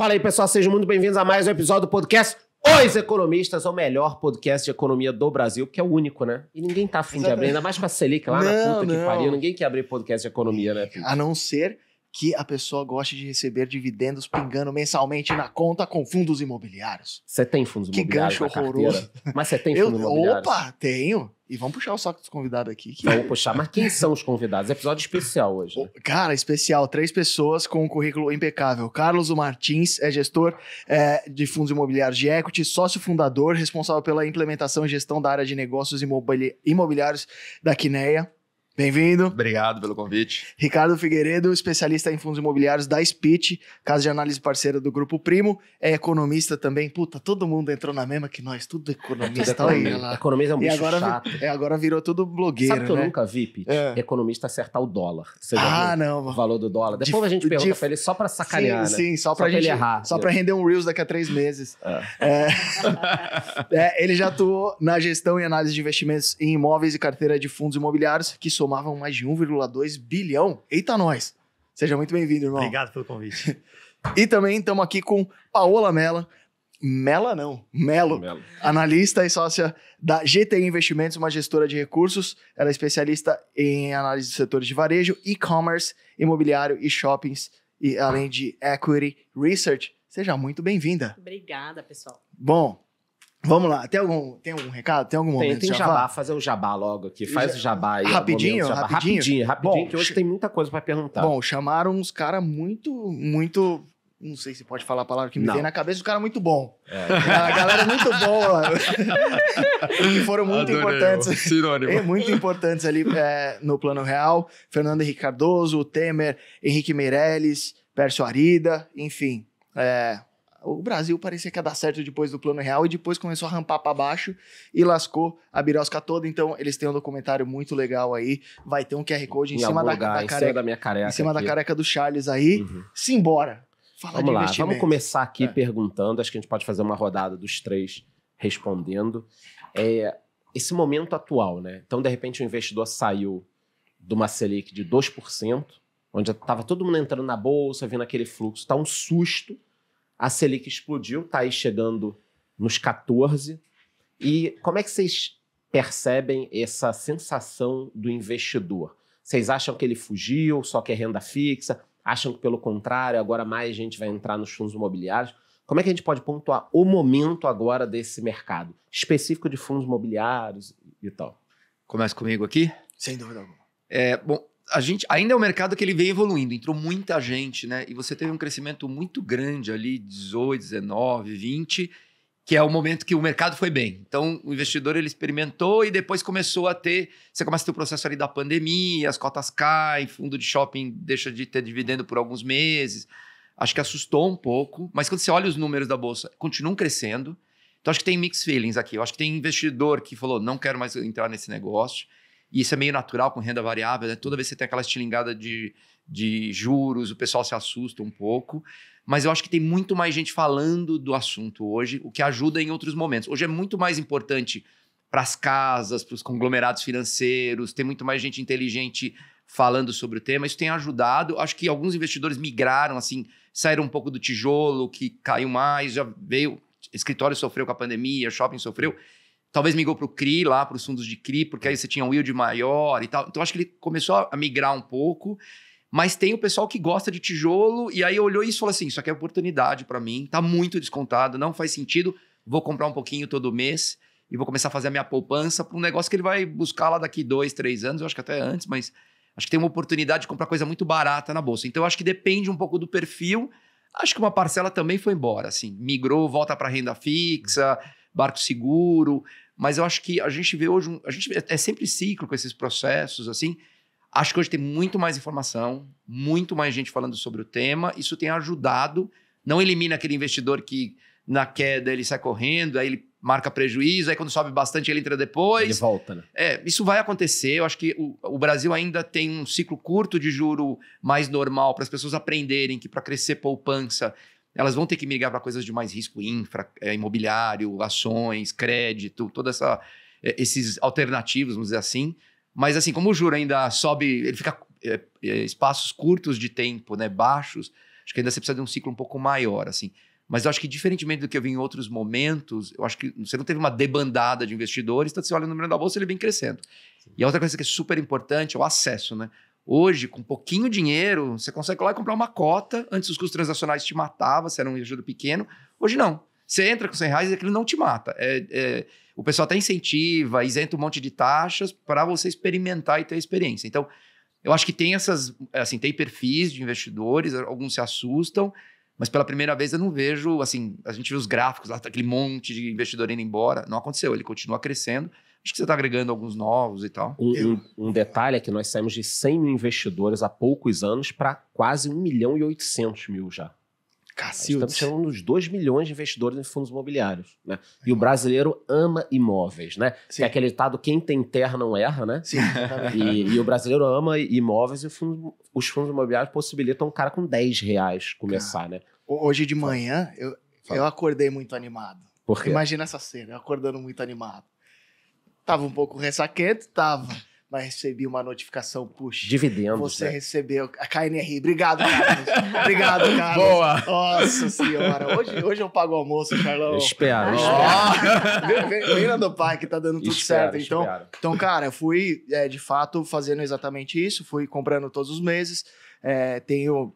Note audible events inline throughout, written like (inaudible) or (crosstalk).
Fala aí, pessoal, sejam muito bem-vindos a mais um episódio do podcast Os Economistas, o melhor podcast de economia do Brasil, porque é o único, né? E ninguém tá afim de abrir, ainda mais com a Selic lá não, na puta não. que pariu, ninguém quer abrir podcast de economia, né? Filho? A não ser que a pessoa goste de receber dividendos pingando mensalmente na conta com fundos imobiliários. Você tem fundos que imobiliários? Que gancho horroroso. Mas você tem fundos Eu, imobiliários? Opa, tenho. E vamos puxar o saco dos convidados aqui. Que... Então, vamos puxar. Mas quem são os convidados? episódio especial hoje. Né? Cara, especial. Três pessoas com um currículo impecável. Carlos Martins é gestor é, de fundos imobiliários de equity, sócio fundador, responsável pela implementação e gestão da área de negócios imobili... imobiliários da Quineia. Bem-vindo. Obrigado pelo convite. Ricardo Figueiredo, especialista em fundos imobiliários da Spit, casa de análise parceira do Grupo Primo, é economista também. Puta, todo mundo entrou na mesma que nós, tudo economista. tudo economia. Olha Economista é um e bicho agora, chato. É, agora virou tudo blogueiro, Sabe que né? eu nunca vi, Pete? É. Economista acertar o dólar. Você ah, não. O valor do dólar. Depois de, a gente pergunta de... pra ele só pra sacanear, Sim, né? sim só, só pra, pra gente, ele errar. Só é. pra render um Reels daqui a três meses. É. É. (laughs) é. ele já atuou na gestão e análise de investimentos em imóveis e carteira de fundos imobiliários, que somou somavam mais de 1,2 bilhão. Eita, nós! Seja muito bem-vindo, irmão. Obrigado pelo convite. (laughs) e também estamos aqui com Paola Mela. Mela não, Melo, Melo, analista e sócia da GTI Investimentos, uma gestora de recursos. Ela é especialista em análise de setores de varejo, e-commerce, imobiliário e shoppings, e além de equity research. Seja muito bem-vinda. Obrigada, pessoal. Bom, Vamos lá, tem algum, tem algum recado? Tem algum momento? Tem, tem jabá, fazer o jabá logo aqui. Faz o jabá aí. Rapidinho, jabá. rapidinho, rapidinho, rapidinho, bom, que hoje tem muita coisa para perguntar. Bom, chamaram uns caras muito, muito não sei se pode falar a palavra que me vem na cabeça, um cara muito bom. É. A galera é muito boa. que (laughs) foram muito Adorei, importantes. Sinônimo. É, muito importantes ali é, no plano real. Fernando Henrique Cardoso, Temer, Henrique Meirelles, Pércio Arida, enfim. É, o Brasil parecia que ia dar certo depois do plano real e depois começou a rampar para baixo e lascou a birosca toda. Então, eles têm um documentário muito legal aí. Vai ter um QR Code em, em cima da, lugar, da, em careca, cima da minha careca. Em cima aqui. da careca do Charles aí. Uhum. Simbora! Fala vamos lá, vamos começar aqui é. perguntando. Acho que a gente pode fazer uma rodada dos três respondendo. É, esse momento atual, né? Então, de repente, o investidor saiu de uma Selic de 2%, onde estava todo mundo entrando na bolsa, vindo aquele fluxo, está um susto. A Selic explodiu, está aí chegando nos 14. E como é que vocês percebem essa sensação do investidor? Vocês acham que ele fugiu, só que é renda fixa? Acham que, pelo contrário, agora mais gente vai entrar nos fundos imobiliários? Como é que a gente pode pontuar o momento agora desse mercado, específico de fundos imobiliários e tal? Começa comigo aqui? Sem dúvida alguma. É, bom, a gente ainda é um mercado que ele vem evoluindo, entrou muita gente, né? E você teve um crescimento muito grande ali, 18, 19, 20, que é o momento que o mercado foi bem. Então, o investidor ele experimentou e depois começou a ter, você começa a ter o processo ali da pandemia, as cotas caem, fundo de shopping deixa de ter dividendo por alguns meses. Acho que assustou um pouco, mas quando você olha os números da bolsa, continuam crescendo. Então, acho que tem mixed feelings aqui. Eu acho que tem investidor que falou, não quero mais entrar nesse negócio. E isso é meio natural com renda variável, né? Toda vez que você tem aquela estilingada de, de juros, o pessoal se assusta um pouco. Mas eu acho que tem muito mais gente falando do assunto hoje, o que ajuda em outros momentos. Hoje é muito mais importante para as casas, para os conglomerados financeiros, tem muito mais gente inteligente falando sobre o tema. Isso tem ajudado. Acho que alguns investidores migraram, assim, saíram um pouco do tijolo, que caiu mais, já veio. Escritório sofreu com a pandemia, shopping sofreu. Talvez migrou para o CRI, lá para os fundos de CRI, porque aí você tinha um yield maior e tal. Então, acho que ele começou a migrar um pouco. Mas tem o pessoal que gosta de tijolo e aí olhou isso e falou assim: isso aqui é oportunidade para mim, tá muito descontado, não faz sentido, vou comprar um pouquinho todo mês e vou começar a fazer a minha poupança para um negócio que ele vai buscar lá daqui dois, três anos, eu acho que até antes, mas acho que tem uma oportunidade de comprar coisa muito barata na bolsa. Então, acho que depende um pouco do perfil. Acho que uma parcela também foi embora, assim, migrou, volta para renda fixa barco seguro, mas eu acho que a gente vê hoje, a gente é sempre ciclo com esses processos, assim, acho que hoje tem muito mais informação, muito mais gente falando sobre o tema, isso tem ajudado, não elimina aquele investidor que na queda ele sai correndo, aí ele marca prejuízo, aí quando sobe bastante ele entra depois. Ele volta, né? É, isso vai acontecer. Eu acho que o, o Brasil ainda tem um ciclo curto de juro mais normal para as pessoas aprenderem que para crescer poupança elas vão ter que migrar para coisas de mais risco infra, é, imobiliário, ações, crédito, toda essa é, esses alternativos, vamos dizer assim. Mas assim, como o juro ainda sobe, ele fica é, espaços curtos de tempo, né, baixos, acho que ainda você precisa de um ciclo um pouco maior, assim. Mas eu acho que diferentemente do que eu vi em outros momentos, eu acho que você não teve uma debandada de investidores, então você olha o número da bolsa, ele vem crescendo. Sim. E a outra coisa que é super importante é o acesso, né? Hoje, com pouquinho dinheiro, você consegue lá e comprar uma cota. Antes os custos transacionais te matavam, você era um ajuda pequeno. Hoje não. Você entra com 100 reais e aquilo não te mata. É, é, o pessoal até incentiva, isenta um monte de taxas para você experimentar e ter experiência. Então, eu acho que tem essas, assim, tem perfis de investidores, alguns se assustam, mas pela primeira vez eu não vejo, assim, a gente viu os gráficos lá, tá aquele monte de investidor indo embora, não aconteceu, ele continua crescendo. Acho que você está agregando alguns novos e tal. Um, um, um, detalhe é que nós saímos de 100 mil investidores há poucos anos para quase 1 milhão e 800 mil já. Cacilda. Estamos chegando nos 2 milhões de investidores em fundos imobiliários. Né? E o brasileiro ama imóveis, né? é aquele ditado, quem tem terra não erra, né? Sim. E, e o brasileiro ama imóveis e fundo, os fundos imobiliários possibilitam um cara com 10 reais começar, né? Hoje de manhã, eu, eu acordei muito animado. Imagina essa cena, eu acordando muito animado. Tava um pouco ressaquento, tava. Mas recebi uma notificação, puxa. Dividendos. Você né? recebeu. A KNR. Obrigado, Carlos. Obrigado, (laughs) Carlos. Boa. Nossa senhora. Hoje, hoje eu pago o almoço, Carlão. Espera. espero, ah. espero. vem, na do pai que tá dando tudo espero, certo. Então, então, cara, eu fui, é, de fato, fazendo exatamente isso. Fui comprando todos os meses. É, tenho,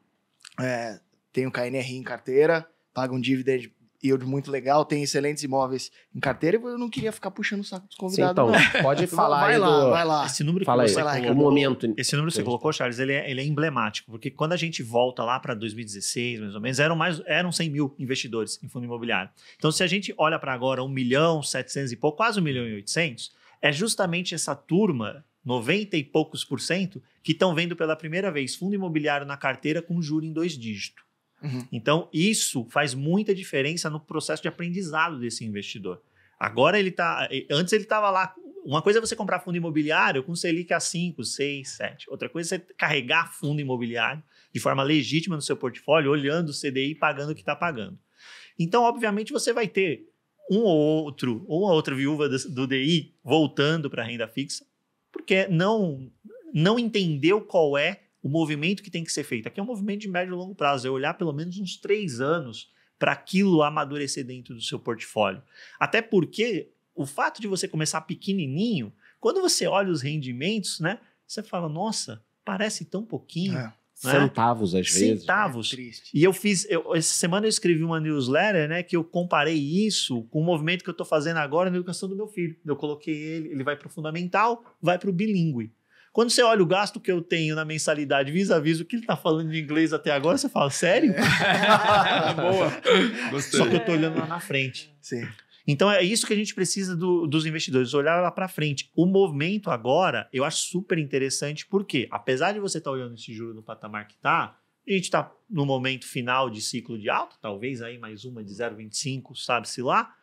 é, tenho KNR em carteira. Pago um dividend de muito legal, tem excelentes imóveis em carteira, eu não queria ficar puxando o saco dos convidados. Sim, então, não. (laughs) pode falar vai aí. Vai lá, do... vai lá. Esse número Fala que você aí. colocou, momento. Esse número que você colocou, Charles, ele é, ele é emblemático, porque quando a gente volta lá para 2016, mais ou menos, eram, mais, eram 100 mil investidores em fundo imobiliário. Então, se a gente olha para agora 1 milhão, 700 e pouco, quase 1 milhão e 800, é justamente essa turma 90 e poucos por cento que estão vendo pela primeira vez fundo imobiliário na carteira com juro em dois dígitos. Uhum. Então, isso faz muita diferença no processo de aprendizado desse investidor. Agora ele está Antes ele estava lá. Uma coisa é você comprar fundo imobiliário com Selic a 5, 6, 7. Outra coisa é você carregar fundo imobiliário de forma legítima no seu portfólio, olhando o CDI e pagando o que está pagando. Então, obviamente, você vai ter um ou outro, ou uma outra viúva do, do DI voltando para a renda fixa, porque não, não entendeu qual é o movimento que tem que ser feito aqui é um movimento de médio e longo prazo, é olhar pelo menos uns três anos para aquilo amadurecer dentro do seu portfólio. Até porque o fato de você começar pequenininho, quando você olha os rendimentos, né, você fala, nossa, parece tão pouquinho. É. Né? Centavos, às vezes. Né? Centavos. É e eu fiz, eu, essa semana eu escrevi uma newsletter, né, que eu comparei isso com o movimento que eu estou fazendo agora na educação do meu filho. Eu coloquei ele, ele vai para o fundamental, vai para o bilíngue. Quando você olha o gasto que eu tenho na mensalidade vis a vis o que ele está falando de inglês até agora, você fala, sério? É. (laughs) Boa. Gostei. Só que eu estou olhando lá na frente. Sim. Então é isso que a gente precisa do, dos investidores, olhar lá para frente. O movimento agora eu acho super interessante, porque apesar de você estar tá olhando esse juro no patamar que está, a gente está no momento final de ciclo de alta, talvez aí mais uma de 0,25, sabe-se lá.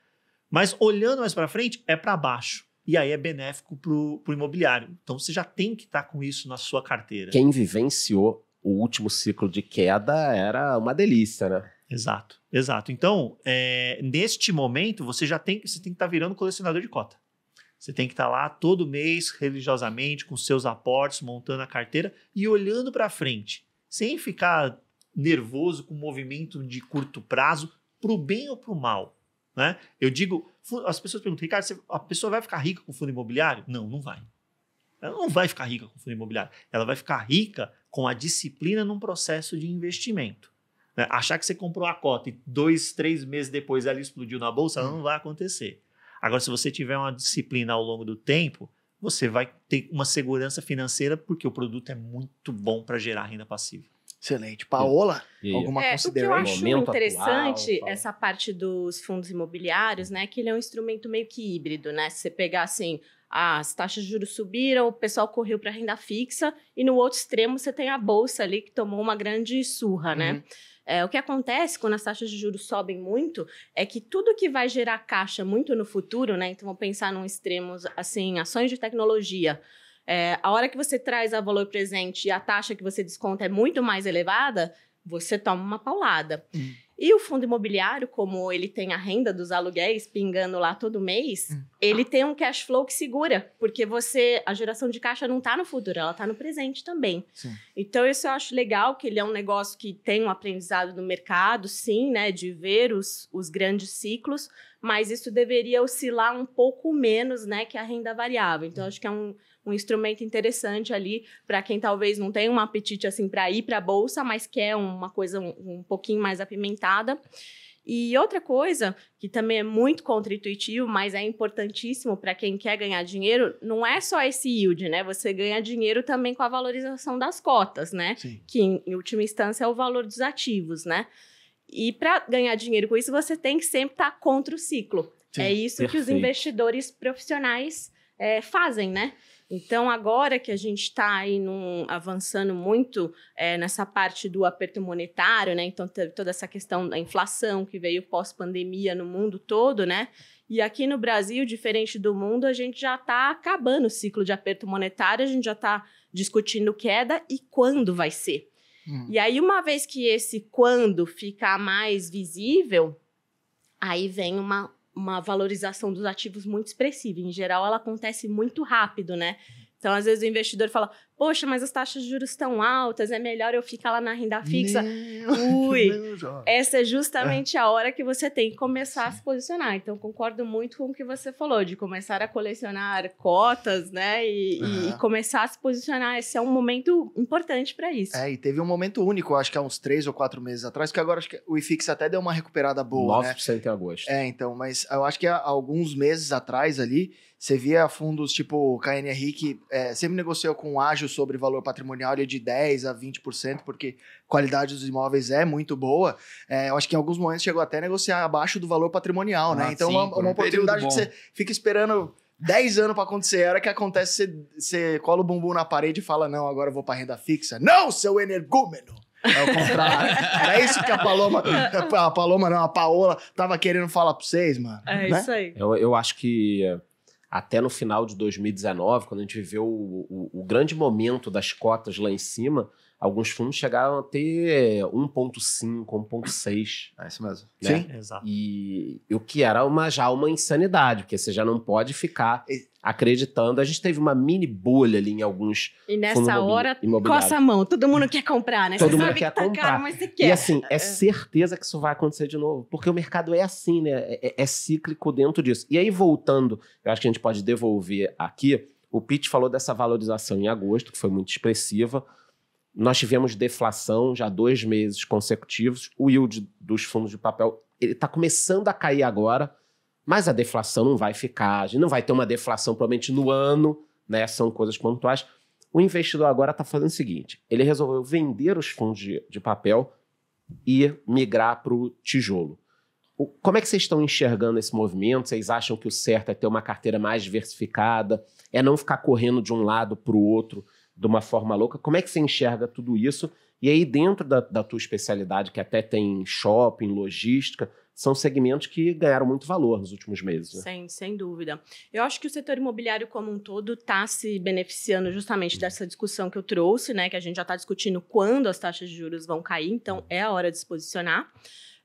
Mas olhando mais para frente, é para baixo e aí é benéfico para o imobiliário. Então você já tem que estar tá com isso na sua carteira. Quem vivenciou o último ciclo de queda era uma delícia, né? Exato, exato. Então, é, neste momento, você já tem, você tem que estar tá virando colecionador de cota. Você tem que estar tá lá todo mês, religiosamente, com seus aportes, montando a carteira e olhando para frente, sem ficar nervoso com movimento de curto prazo, para o bem ou para o mal. Né? Eu digo, as pessoas perguntam, Ricardo, a pessoa vai ficar rica com fundo imobiliário? Não, não vai. Ela não vai ficar rica com fundo imobiliário. Ela vai ficar rica com a disciplina num processo de investimento. Né? Achar que você comprou a cota e dois, três meses depois ela explodiu na bolsa, hum. não vai acontecer. Agora, se você tiver uma disciplina ao longo do tempo, você vai ter uma segurança financeira porque o produto é muito bom para gerar renda passiva. Excelente. Paola, e, alguma é, consideração? O que eu acho interessante atual, essa parte dos fundos imobiliários, né? Que ele é um instrumento meio que híbrido, né? Se você pegar assim, as taxas de juros subiram, o pessoal correu para renda fixa, e no outro extremo você tem a bolsa ali que tomou uma grande surra, né? uhum. né? É, o que acontece quando as taxas de juros sobem muito é que tudo que vai gerar caixa muito no futuro, né? Então, vamos pensar num extremo, assim, ações de tecnologia é, a hora que você traz a valor presente e a taxa que você desconta é muito mais elevada, você toma uma paulada. Hum. E o fundo imobiliário, como ele tem a renda dos aluguéis pingando lá todo mês, hum ele tem um cash flow que segura, porque você a geração de caixa não está no futuro, ela está no presente também. Sim. Então isso eu acho legal, que ele é um negócio que tem um aprendizado no mercado, sim, né, de ver os, os grandes ciclos, mas isso deveria oscilar um pouco menos, né, que a renda variável. Então acho que é um, um instrumento interessante ali para quem talvez não tenha um apetite assim para ir para a bolsa, mas quer uma coisa um, um pouquinho mais apimentada. E outra coisa, que também é muito contraintuitivo, mas é importantíssimo para quem quer ganhar dinheiro, não é só esse yield, né? Você ganha dinheiro também com a valorização das cotas, né? Sim. Que, em última instância, é o valor dos ativos, né? E para ganhar dinheiro com isso, você tem que sempre estar tá contra o ciclo. É Sim, é isso perfeito. que os investidores profissionais é, fazem, né? Então, agora que a gente está aí avançando muito é, nessa parte do aperto monetário, né? Então, teve toda essa questão da inflação que veio pós-pandemia no mundo todo, né? E aqui no Brasil, diferente do mundo, a gente já está acabando o ciclo de aperto monetário, a gente já está discutindo queda e quando vai ser. Hum. E aí, uma vez que esse quando ficar mais visível, aí vem uma uma valorização dos ativos muito expressiva. Em geral, ela acontece muito rápido, né? Então, às vezes, o investidor fala: Poxa, mas as taxas de juros estão altas, é melhor eu ficar lá na renda fixa. Meu, Ui! Meu essa é justamente é. a hora que você tem que começar Sim. a se posicionar. Então, concordo muito com o que você falou, de começar a colecionar cotas, né? E, uhum. e começar a se posicionar. Esse é um momento importante para isso. É, e teve um momento único, acho que há uns três ou quatro meses atrás, que agora acho que o IFIX até deu uma recuperada boa. 9% né? em agosto. É, então, mas eu acho que há alguns meses atrás ali você via fundos tipo KNR que é, sempre negociou com ágil sobre valor patrimonial de 10% a 20%, porque a qualidade dos imóveis é muito boa. É, eu acho que em alguns momentos chegou até a negociar abaixo do valor patrimonial, né? ah, né? Então sim, uma, uma um oportunidade que você fica esperando 10 anos para acontecer. A hora que acontece, você, você cola o bumbum na parede e fala: Não, agora eu vou para renda fixa. Não, seu energúmeno! É o contrário. (laughs) Era isso que a Paloma. A Paloma, não, a Paola tava querendo falar pra vocês, mano. É né? isso aí. Eu, eu acho que é, até no final de 2019, quando a gente viveu o, o, o grande momento das cotas lá em cima, Alguns fundos chegaram a ter 1.5, é, 1.6. É isso mesmo. Né? Sim, exato. E, e o que era uma, já uma insanidade, porque você já não pode ficar acreditando. A gente teve uma mini bolha ali em alguns E nessa hora, coça a mão. Todo mundo quer comprar, né? Todo você mundo quer que tá comprar. Caro, mas você quer. E assim, é, é certeza que isso vai acontecer de novo. Porque o mercado é assim, né? É, é, é cíclico dentro disso. E aí, voltando, eu acho que a gente pode devolver aqui. O Pete falou dessa valorização em agosto, que foi muito expressiva. Nós tivemos deflação já dois meses consecutivos. O yield dos fundos de papel ele está começando a cair agora, mas a deflação não vai ficar. A gente não vai ter uma deflação provavelmente no ano, né? São coisas pontuais. O investidor agora está fazendo o seguinte: ele resolveu vender os fundos de, de papel e migrar para o tijolo. como é que vocês estão enxergando esse movimento? Vocês acham que o certo é ter uma carteira mais diversificada? É não ficar correndo de um lado para o outro? de uma forma louca. Como é que você enxerga tudo isso? E aí, dentro da, da tua especialidade, que até tem shopping, logística, são segmentos que ganharam muito valor nos últimos meses. Né? Sem, sem dúvida. Eu acho que o setor imobiliário como um todo está se beneficiando justamente dessa discussão que eu trouxe, né? Que a gente já está discutindo quando as taxas de juros vão cair, então é a hora de se posicionar.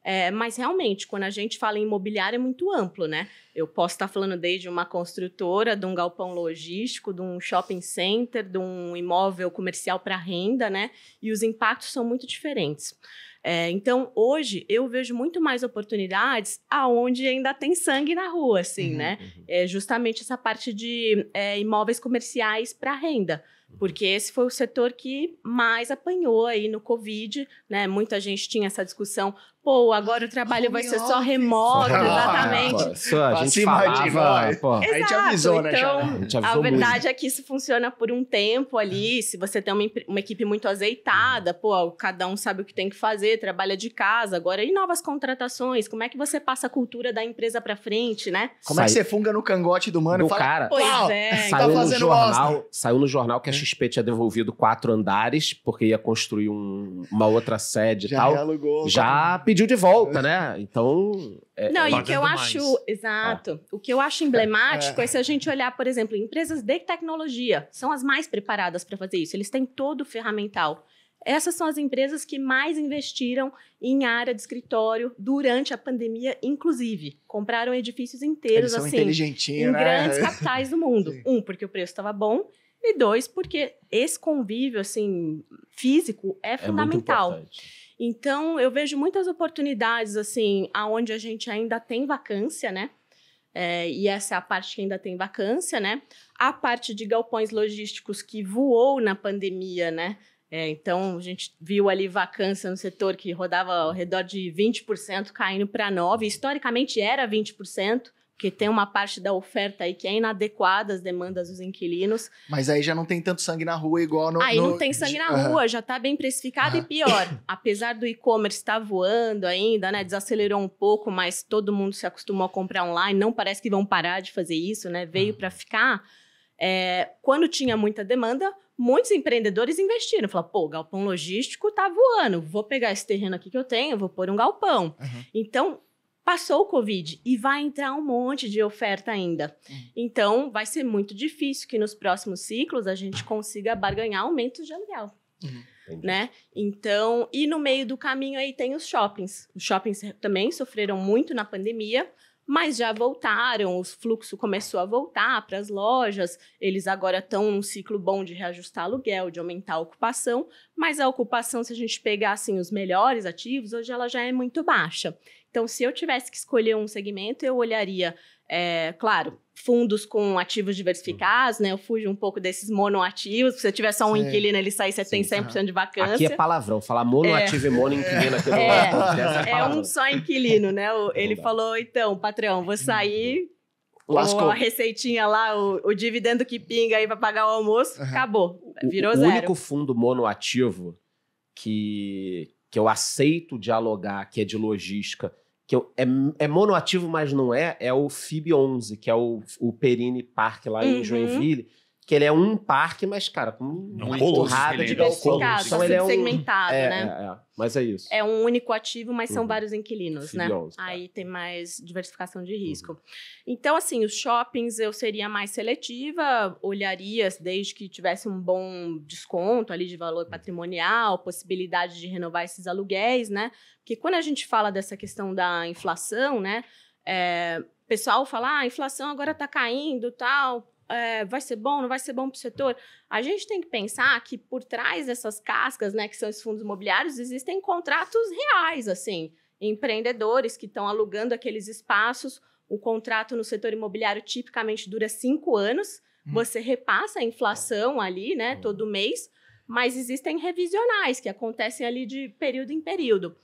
É, mas realmente, quando a gente fala em imobiliário, é muito amplo, né? Eu posso estar falando desde uma construtora, de um galpão logístico, de um shopping center, de um imóvel comercial para renda, né? E os impactos são muito diferentes. É, então, hoje, eu vejo muito mais oportunidades aonde ainda tem sangue na rua, assim, uhum, né? Uhum. É justamente essa parte de é, imóveis comerciais para renda porque esse foi o setor que mais apanhou aí no Covid, né? Muita gente tinha essa discussão, pô, agora o trabalho Home vai ser só remoto, (laughs) exatamente. a gente vai falava, de nós. A gente avisou, né, então, a, avisou a verdade muito. é que isso funciona por um tempo ali, hum. se você tem uma, uma equipe muito azeitada, pô, cada um sabe o que tem que fazer, trabalha de casa, agora e novas contratações, como é que você passa a cultura da empresa para frente, né? Como Sai... é que você funga no cangote do mano cara, pois é. Tá saiu tá no jornal, saiu no jornal que a Uhum. XP tinha devolvido quatro andares, porque ia construir um, uma outra sede e tal. Realugou, já pediu de volta, né? Então. É, Não, é... e o que eu acho. Exato. É. O que eu acho emblemático é. é. se a gente olhar, por exemplo, empresas de tecnologia são as mais preparadas para fazer isso. Eles têm todo o ferramental. Essas são as empresas que mais investiram em área de escritório durante a pandemia, inclusive. Compraram edifícios inteiros, assim, em né? grandes capitais do mundo. (laughs) Sim. Um, porque o preço estava bom, e dois, porque esse convívio assim físico é, é fundamental. então, eu vejo muitas oportunidades assim, aonde a gente ainda tem vacância, né? É, e essa é a parte que ainda tem vacância, né? A parte de galpões logísticos que voou na pandemia, né? É, então, a gente viu ali vacância no setor que rodava ao redor de 20%, caindo para 9%. Historicamente era 20%, que tem uma parte da oferta aí que é inadequada às demandas dos inquilinos. Mas aí já não tem tanto sangue na rua igual no. Aí no... não tem sangue na uhum. rua, já está bem precificado uhum. e pior. (coughs) Apesar do e-commerce estar tá voando ainda, né? Desacelerou um pouco, mas todo mundo se acostumou a comprar online. Não parece que vão parar de fazer isso, né? Veio uhum. para ficar. É, quando tinha muita demanda, muitos empreendedores investiram. Falaram, pô, galpão logístico tá voando, vou pegar esse terreno aqui que eu tenho, vou pôr um galpão. Então, Passou o Covid e vai entrar um monte de oferta ainda. Uhum. Então, vai ser muito difícil que nos próximos ciclos a gente consiga barganhar aumentos de aluguel. Uhum. Né? Então, e no meio do caminho aí tem os shoppings. Os shoppings também sofreram muito na pandemia, mas já voltaram, o fluxo começou a voltar para as lojas, eles agora estão num ciclo bom de reajustar aluguel, de aumentar a ocupação, mas a ocupação, se a gente pegar assim, os melhores ativos, hoje ela já é muito baixa. Então, se eu tivesse que escolher um segmento, eu olharia, é, claro, fundos com ativos diversificados, né? Eu fujo um pouco desses monoativos. Se você tiver só um Sim. inquilino, ele sai, você Sim, tem 100% de vacância. Aqui é palavrão. Falar monoativo é. e monoinquilino aqui é, é, é um só inquilino, né? Ele falou, então, patrão, vou sair... Lascou. A receitinha lá, o, o dividendo que pinga aí para pagar o almoço, uhum. acabou. Virou o, zero. O único fundo monoativo que, que eu aceito dialogar, que é de logística, que eu, é, é, monoativo, mas não é, é o FIB11, que é o, o Perini Park lá em uhum. Joinville, que ele é um parque, mas, cara, com é uma porrada de diversificado, então, tá ele é um... segmentado, é, né? É, é, mas é isso. É um único ativo, mas são uhum. vários inquilinos, né? Cara. Aí tem mais diversificação de uhum. risco. Uhum. Então, assim, os shoppings eu seria mais seletiva, olharia desde que tivesse um bom desconto ali de valor uhum. patrimonial, possibilidade de renovar esses aluguéis, né? Porque quando a gente fala dessa questão da inflação, né? É, o pessoal fala, ah, a inflação agora tá caindo, tal é, vai ser bom, não vai ser bom para o setor. A gente tem que pensar que por trás dessas cascas, né, que são os fundos imobiliários, existem contratos reais, assim, empreendedores que estão alugando aqueles espaços. O contrato no setor imobiliário tipicamente dura cinco anos. Hum. Você repassa a inflação ali, né, todo mês. Mas existem revisionais que acontecem ali de período em período.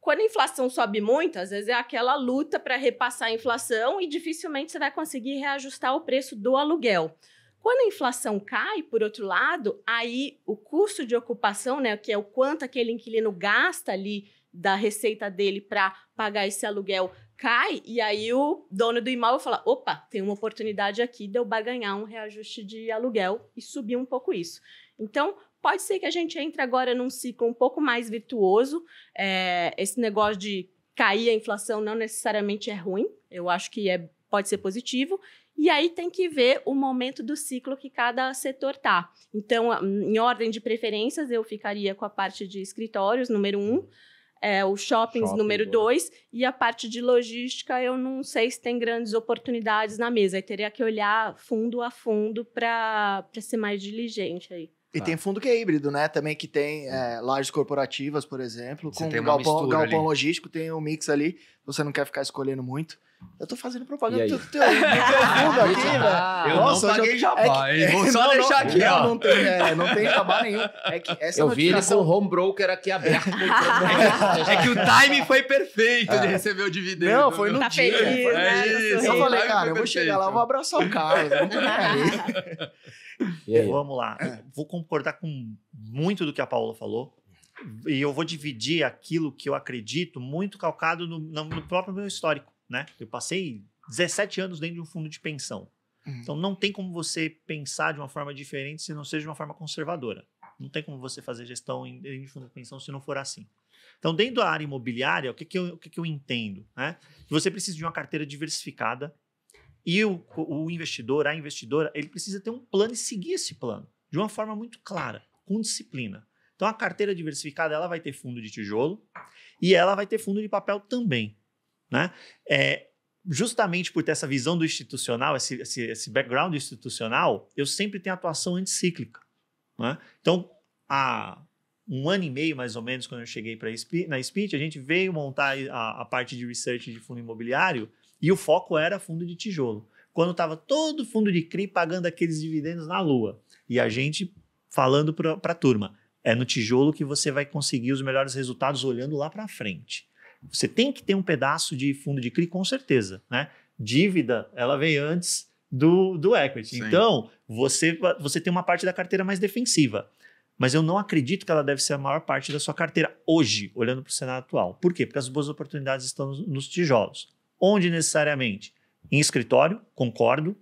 Quando a inflação sobe muito, às vezes é aquela luta para repassar a inflação e dificilmente você vai conseguir reajustar o preço do aluguel. Quando a inflação cai, por outro lado, aí o custo de ocupação, né, que é o quanto aquele inquilino gasta ali da receita dele para pagar esse aluguel, cai e aí o dono do imóvel fala: opa, tem uma oportunidade aqui de eu ganhar um reajuste de aluguel e subir um pouco isso. Então, Pode ser que a gente entre agora num ciclo um pouco mais virtuoso. É, esse negócio de cair a inflação não necessariamente é ruim. Eu acho que é, pode ser positivo. E aí tem que ver o momento do ciclo que cada setor está. Então, em ordem de preferências, eu ficaria com a parte de escritórios, número um, é, o shoppings, Shopping, número dois, e a parte de logística, eu não sei se tem grandes oportunidades na mesa. Aí teria que olhar fundo a fundo para ser mais diligente aí. E tá. tem fundo que é híbrido, né? Também que tem é, lajes corporativas, por exemplo, você com tem galpão, galpão logístico, tem um mix ali, você não quer ficar escolhendo muito. Eu tô fazendo propaganda do teu, teu fundo aqui, (laughs) velho. Ah, eu Nossa, não paguei já. jabá, é que, é, Vou (laughs) só não, deixar aqui, não, ó. Não tem, é, não tem jabá nenhum. É que essa eu notificação... vi ele com o home broker aqui aberto. (laughs) é, que o time foi perfeito de é. receber o dividendo. Não, foi no tá dia. Feliz, né? isso, eu falei, cara, eu vou chegar lá, vou abraçar o Carlos. Vamos Vamos lá. É. vou concordar com muito do que a Paula falou. E eu vou dividir aquilo que eu acredito muito calcado no, no próprio meu histórico, né? Eu passei 17 anos dentro de um fundo de pensão. Uhum. Então não tem como você pensar de uma forma diferente se não seja de uma forma conservadora. Não tem como você fazer gestão em, em fundo de pensão se não for assim. Então, dentro da área imobiliária, o que, que, eu, o que, que eu entendo? Né? você precisa de uma carteira diversificada, e o, o investidor, a investidora, ele precisa ter um plano e seguir esse plano de uma forma muito clara, com disciplina. Então a carteira diversificada ela vai ter fundo de tijolo e ela vai ter fundo de papel também, né? É, justamente por ter essa visão do institucional, esse, esse, esse background institucional, eu sempre tenho atuação anticíclica. Né? Então, há um ano e meio, mais ou menos, quando eu cheguei para na Speed, a gente veio montar a, a parte de research de fundo imobiliário e o foco era fundo de tijolo. Quando estava todo fundo de CRI pagando aqueles dividendos na lua. E a gente falando para a turma, é no tijolo que você vai conseguir os melhores resultados olhando lá para frente. Você tem que ter um pedaço de fundo de CRI, com certeza. Né? Dívida, ela vem antes do, do equity. Sim. Então, você, você tem uma parte da carteira mais defensiva. Mas eu não acredito que ela deve ser a maior parte da sua carteira hoje, olhando para o cenário atual. Por quê? Porque as boas oportunidades estão nos, nos tijolos. Onde necessariamente? Em escritório, concordo.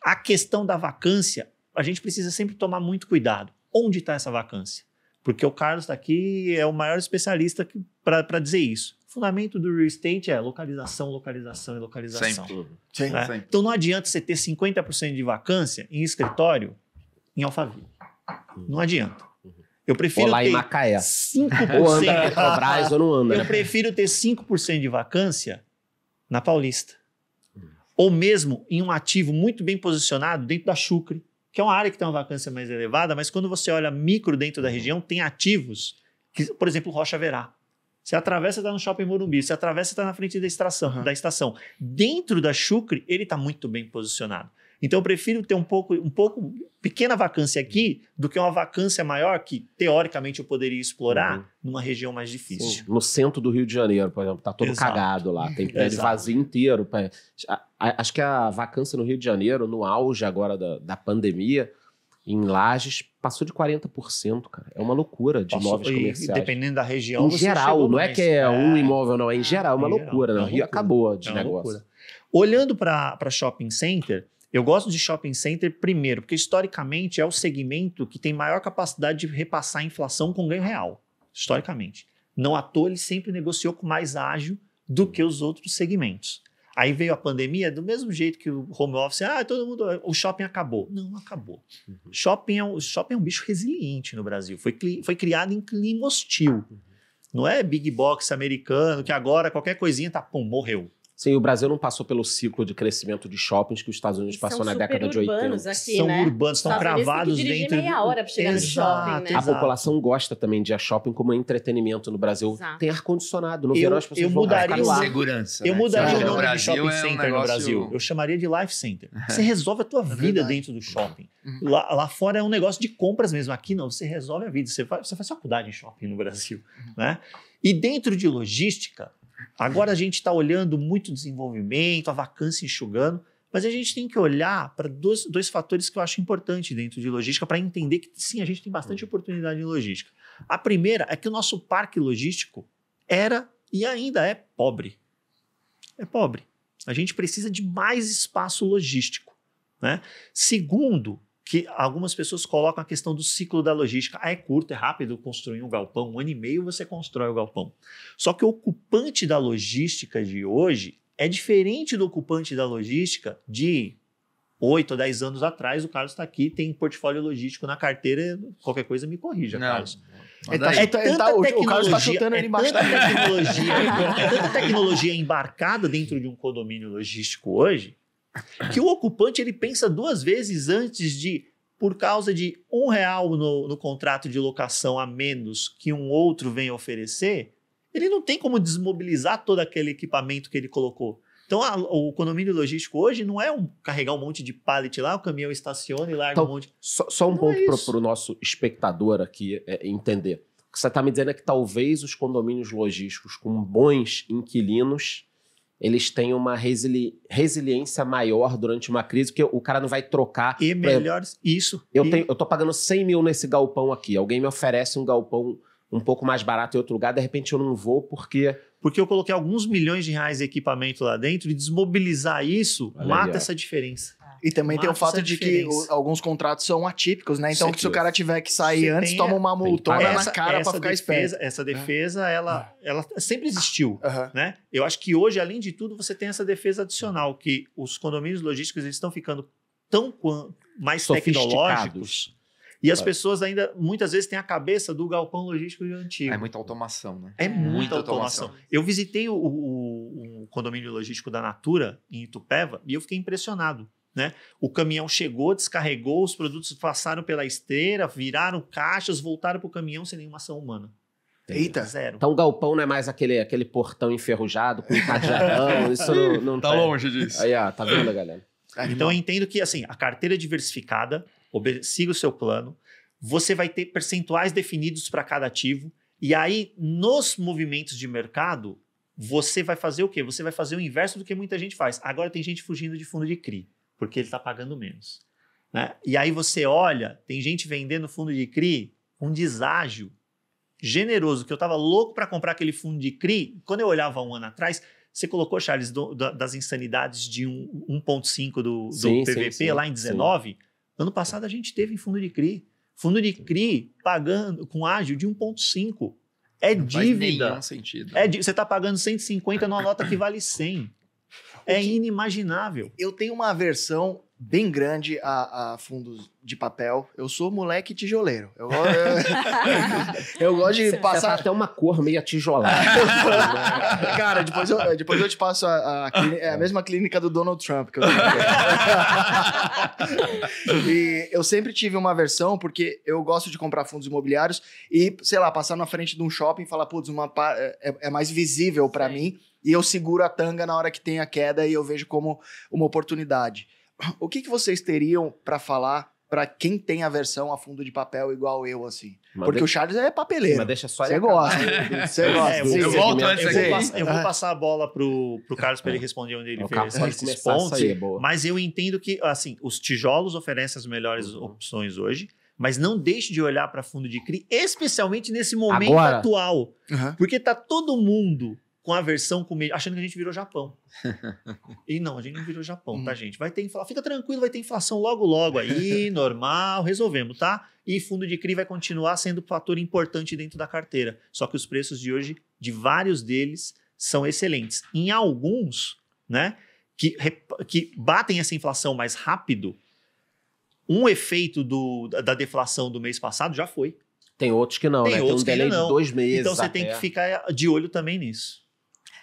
A questão da vacância, a gente precisa sempre tomar muito cuidado. Onde está essa vacância? Porque o Carlos está aqui, é o maior especialista para dizer isso. O fundamento do real estate é localização, localização e localização. Sempre. né? sempre. Então não adianta você ter 50% de vacância em escritório em Alphaville. Uhum. Não adianta. Uhum. Eu prefiro Olá, ter em Macaé. 5%. ou anda Cobras, ou não anda. Eu né? prefiro ter 5% de vacância na Paulista. Ou mesmo em um ativo muito bem posicionado dentro da Chucre, que é uma área que tem uma vacância mais elevada, mas quando você olha micro dentro da região, tem ativos, que, por exemplo, Rocha Verá. Você atravessa está no shopping Morumbi, você atravessa está na frente da estação, uhum. da estação. Dentro da Chucre, ele está muito bem posicionado. Então eu prefiro ter um pouco, um pouco pequena vacância aqui uhum. do que uma vacância maior que teoricamente eu poderia explorar uhum. numa região mais difícil. No centro do Rio de Janeiro, por exemplo, tá todo Exato. cagado lá, tem prédio vazio inteiro. Acho que a vacância no Rio de Janeiro, no auge agora da, da pandemia, em lajes passou de 40%, cara. É uma loucura de passou, imóveis comerciais. dependendo da região. Em geral, não é que é, é, um imóvel, não. É em ah, geral, é uma loucura. Né? É Rio acabou de é negócio. Loucura. Olhando para shopping center, eu gosto de shopping center primeiro, porque historicamente é o segmento que tem maior capacidade de repassar a inflação com ganho real, historicamente. Não à toa ele sempre negociou com mais ágil do que os outros segmentos. Aí veio a pandemia, do mesmo jeito que o home office, ah, todo mundo, o shopping acabou. Não, não acabou. Uhum. Shopping, é um, shopping é um bicho resiliente no Brasil. Foi, foi criado em clima hostil. Uhum. Não é big box americano que agora qualquer coisinha tá, pum, morreu. Sim, o Brasil não passou pelo ciclo de crescimento de shoppings que os Estados Unidos passou na década de 80. Aqui, são né? urbanos, estão cravados dentro. meia hora para chegar exato, no shopping, né? A população gosta também de ir a shopping como entretenimento no Brasil. Exato. Tem ar condicionado, no eu, verão as pessoas eu vão mudaria de segurança. Eu né? mudaria o nome de shopping é center negócio... no Brasil. Eu chamaria de life center. Uhum. Você resolve a tua é vida dentro do shopping. Uhum. Lá, lá, fora é um negócio de compras mesmo. Aqui não, você resolve a vida. Você faz, você faz faculdade em shopping no Brasil, uhum. né? E dentro de logística, Agora a gente está olhando muito desenvolvimento, a vacância enxugando, mas a gente tem que olhar para dois, dois fatores que eu acho importante dentro de logística para entender que sim, a gente tem bastante hum. oportunidade em logística. A primeira é que o nosso parque logístico era e ainda é pobre. É pobre. A gente precisa de mais espaço logístico. Né? Segundo, que algumas pessoas colocam a questão do ciclo da logística. Ah, é curto, é rápido construir um galpão, um ano e meio você constrói o galpão. Só que o ocupante da logística de hoje é diferente do ocupante da logística de oito ou dez anos atrás. O Carlos está aqui, tem portfólio logístico na carteira, qualquer coisa me corrija, Não. Carlos. É, tá, tá, tá é, tanta tá, está chutando ele é Tanta tecnologia, é tanta tecnologia embarcada dentro de um condomínio logístico hoje que o ocupante ele pensa duas vezes antes de, por causa de um real no, no contrato de locação a menos que um outro venha oferecer, ele não tem como desmobilizar todo aquele equipamento que ele colocou. Então, a, o condomínio logístico hoje não é um, carregar um monte de pallet lá, o caminhão estaciona e larga então, um monte. Só, só um não ponto é para o nosso espectador aqui é, entender. O que você está me dizendo é que talvez os condomínios logísticos com bons inquilinos eles têm uma resili resiliência maior durante uma crise, porque o cara não vai trocar. E melhores, isso. Eu, e... Tenho, eu tô pagando 100 mil nesse galpão aqui. Alguém me oferece um galpão um pouco mais barato em outro lugar, de repente eu não vou porque. Porque eu coloquei alguns milhões de reais de equipamento lá dentro e desmobilizar isso Olha mata essa diferença. E também tem o fato é de que o, alguns contratos são atípicos, né? Então, se o cara tiver que sair Você antes, toma uma multona na cara para ficar defesa, esperto. Né? Essa defesa, é. ela, ah. ela sempre existiu, uhum. né? Eu acho que hoje, além de tudo, você tem essa defesa adicional, que os condomínios logísticos eles estão ficando tão mais tecnológicos... E as pessoas ainda, muitas vezes, têm a cabeça do galpão logístico de antigo. É muita automação, né? É muita, automação. automação. Eu visitei o, o, o, condomínio logístico da Natura, em Itupeva, e eu fiquei impressionado. Né? O caminhão chegou, descarregou, os produtos passaram pela esteira, viraram caixas, voltaram para o caminhão sem nenhuma ação humana. Eita! Zero. Então o galpão não é mais aquele, aquele portão enferrujado com cadeadão, (laughs) isso não, não tá, tá longe disso. Aí, ó, tá vendo, galera? Então eu entendo que assim, a carteira é diversificada, siga o seu plano, você vai ter percentuais definidos para cada ativo, e aí nos movimentos de mercado, você vai fazer o quê? Você vai fazer o inverso do que muita gente faz. Agora tem gente fugindo de fundo de CRI porque ele está pagando menos. Né? E aí você olha, tem gente vendendo fundo de CRI, um deságio generoso, que eu estava louco para comprar aquele fundo de CRI. Quando eu olhava um ano atrás, você colocou, Charles, do, do, das insanidades de 1,5 do, do sim, PVP sim, sim, lá em 19. Ano passado a gente teve em fundo de CRI. Fundo de CRI pagando com ágio de 1,5. É dívida. Não faz sentido. É, você está pagando 150 numa nota que vale 100. É inimaginável. Eu tenho uma versão bem grande a, a, fundos de papel. Eu sou moleque tijoleiro. Eu, eu, (laughs) eu, gosto de Você passar. Tá até uma cor meio tijolada. (laughs) Cara, depois eu, depois eu te passo a, a, clínica, é a mesma clínica do Donald Trump que eu (laughs) E eu sempre tive uma versão, porque eu gosto de comprar fundos imobiliários e, sei lá, passar na frente de um shopping e falar, putz, uma, é, é, é mais visível para mim. E eu seguro a tanga na hora que tem a queda e eu vejo como uma oportunidade o que, que vocês teriam para falar para quem tem a versão a fundo de papel igual eu, assim? Mas Porque de... o Charles é papeleiro. Mas deixa só ele. Você gosta. Você (laughs) gosta. É, eu, eu Eu vou, passar, eu vou passar a bola pro, pro Carlos para ele responder onde ele fez esses pontos. Sair, mas eu entendo que, assim, os tijolos oferecem as melhores uhum. opções hoje. Mas não deixe de olhar para fundo de CRI, especialmente nesse momento Agora. atual. Uhum. Porque tá todo mundo com a versão com medo achando que a gente virou Japão. (laughs) e não, a gente não virou Japão, tá, hum. gente? Vai ter inflação. Fica tranquilo, vai ter inflação logo, logo aí, (laughs) normal, resolvemos, tá? E fundo de CRI vai continuar sendo um fator importante dentro da carteira. Só que os preços de hoje, de vários deles, são excelentes. Em alguns, né, que, que batem essa inflação mais rápido, um efeito do, da deflação do mês passado já foi. Tem outros que não, tem né? Outros tem um delay que não. de dois meses. Então você até. tem que ficar de olho também nisso.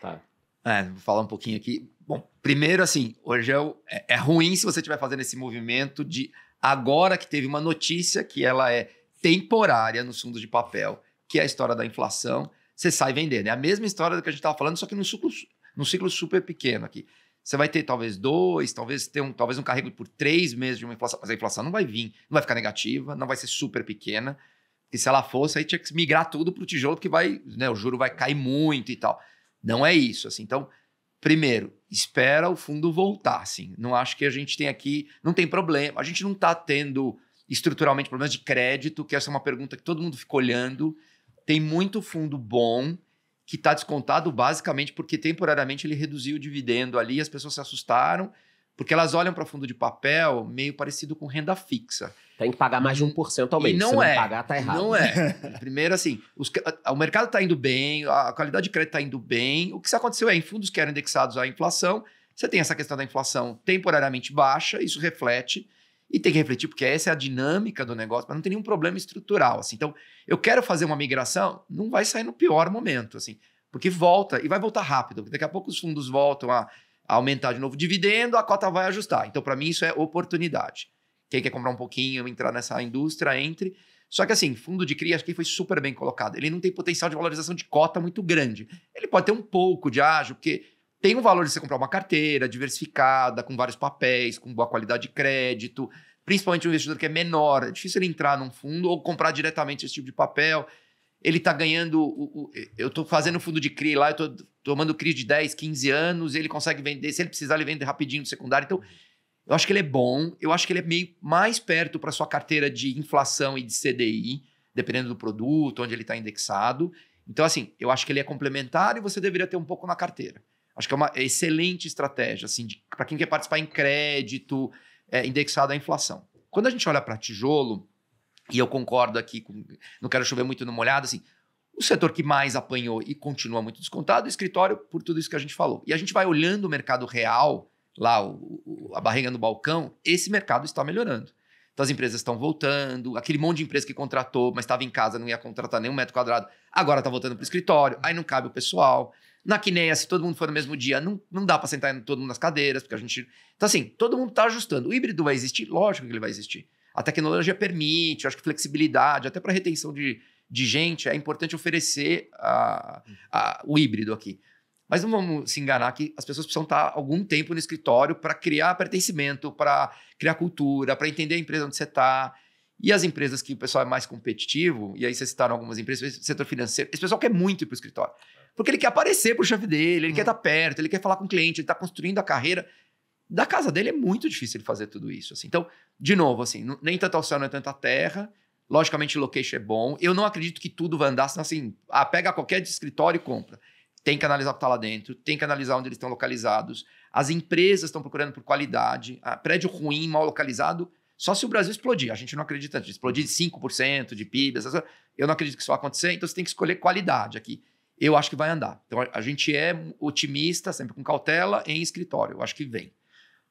Tá. É, vou falar um pouquinho aqui. Bom, primeiro, assim, hoje é, é ruim se você estiver fazendo esse movimento de agora que teve uma notícia que ela é temporária nos fundos de papel, que é a história da inflação, você sai vendendo. É a mesma história do que a gente estava falando, só que num ciclo, num ciclo super pequeno aqui. Você vai ter talvez dois, talvez ter um, talvez um carrego por três meses de uma inflação, mas a inflação não vai vir, não vai ficar negativa, não vai ser super pequena. e se ela fosse, aí tinha que migrar tudo para o tijolo, porque vai, né, o juro vai cair muito e tal. Não é isso, assim. Então, primeiro, espera o fundo voltar, assim. Não acho que a gente tem aqui, não tem problema. A gente não está tendo estruturalmente problemas de crédito, que essa é uma pergunta que todo mundo fica olhando. Tem muito fundo bom que está descontado basicamente porque temporariamente ele reduziu o dividendo ali, as pessoas se assustaram, porque elas olham para fundo de papel meio parecido com renda fixa. Tem que pagar mais de 1% ao mês. E não Se não é. pagar, tá errado. Não é. (laughs) Primeiro, assim, os, o mercado está indo bem, a qualidade de crédito está indo bem. O que aconteceu é, em fundos que eram indexados à inflação, você tem essa questão da inflação temporariamente baixa, isso reflete. E tem que refletir, porque essa é a dinâmica do negócio, mas não tem nenhum problema estrutural. Assim. Então, eu quero fazer uma migração, não vai sair no pior momento, assim, porque volta, e vai voltar rápido, daqui a pouco os fundos voltam a, a aumentar de novo o dividendo, a cota vai ajustar. Então, para mim, isso é oportunidade. Quem quer comprar um pouquinho, entrar nessa indústria, entre. Só que assim, fundo de CRI acho que foi super bem colocado. Ele não tem potencial de valorização de cota muito grande. Ele pode ter um pouco de ágio, porque tem um valor de você comprar uma carteira diversificada, com vários papéis, com boa qualidade de crédito, principalmente um investidor que é menor. É difícil ele entrar num fundo ou comprar diretamente esse tipo de papel. Ele está ganhando. O, o, eu estou fazendo fundo de CRI lá, eu estou tomando CRI de 10, 15 anos, ele consegue vender. Se ele precisar, ele vende rapidinho no secundário. Então, eu acho que ele é bom, eu acho que ele é meio mais perto para sua carteira de inflação e de CDI, dependendo do produto, onde ele está indexado. Então, assim, eu acho que ele é complementar e você deveria ter um pouco na carteira. Acho que é uma excelente estratégia, assim, para quem quer participar em crédito, é, indexado à inflação. Quando a gente olha para tijolo, e eu concordo aqui, com, não quero chover muito numa olhada, assim, o setor que mais apanhou e continua muito descontado é o escritório, por tudo isso que a gente falou. E a gente vai olhando o mercado real lá o, a barriga no balcão, esse mercado está melhorando. Então as empresas estão voltando, aquele monte de empresa que contratou, mas estava em casa, não ia contratar nenhum metro quadrado, agora está voltando para o escritório, aí não cabe o pessoal. Na Quineia, se todo mundo for no mesmo dia, não, não dá para sentar todo mundo nas cadeiras, porque a gente. Então, assim, todo mundo está ajustando. O híbrido vai existir? Lógico que ele vai existir. A tecnologia permite, eu acho que flexibilidade, até para retenção de, de gente, é importante oferecer a, a, o híbrido aqui. Mas não vamos se enganar que as pessoas precisam estar algum tempo no escritório para criar pertencimento, para criar cultura, para entender a empresa onde você está. E as empresas que o pessoal é mais competitivo, e aí vocês citaram algumas empresas, setor financeiro, esse pessoal quer muito ir para o escritório. Porque ele quer aparecer para o chefe dele, ele quer estar hum. tá perto, ele quer falar com o cliente, ele está construindo a carreira. Da casa dele é muito difícil ele fazer tudo isso. Assim. Então, de novo, assim, nem tanto ao céu, nem tanto à terra. Logicamente, o location é bom. Eu não acredito que tudo vai andar, senão assim, ah, pega qualquer escritório e compra tem que analisar o que está lá dentro, tem que analisar onde eles estão localizados. As empresas estão procurando por qualidade. Ah, prédio ruim, mal localizado, só se o Brasil explodir. A gente não acredita nisso. Explodir de 5% de PIB, essas... eu não acredito que isso vai acontecer, então você tem que escolher qualidade aqui. Eu acho que vai andar. Então a gente é otimista, sempre com cautela, em escritório. Eu acho que vem.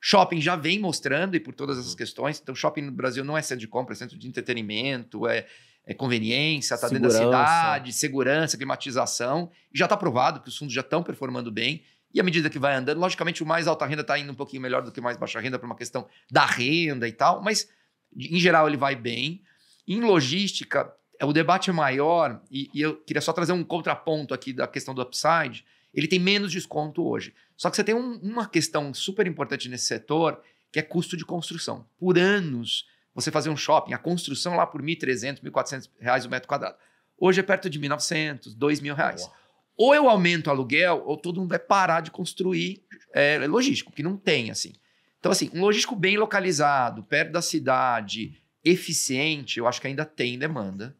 Shopping já vem mostrando e por todas essas uhum. questões. Então, shopping no Brasil não é centro de compra, é centro de entretenimento, é é, conveniência, está dentro da cidade, segurança, climatização. já está provado que os fundos já estão performando bem. E à medida que vai andando, logicamente o mais alta renda está indo um pouquinho melhor do que o mais baixa renda, por uma questão da renda e tal, mas em geral ele vai bem. Em logística, é, o debate é maior, e, e eu queria só trazer um contraponto aqui da questão do upside. Ele tem menos desconto hoje. Só que você tem um, uma questão super importante nesse setor, que é custo de construção. Por anos, você fazer um shopping, a construção lá por 1.300, 1.400 reais o metro quadrado. Hoje é perto de 1.900, 2.000 reais. Ou eu aumento o aluguel, ou todo mundo vai parar de construir é, logístico, porque não tem, assim. Então, assim, um logístico bem localizado, perto da cidade, eficiente, eu acho que ainda tem demanda.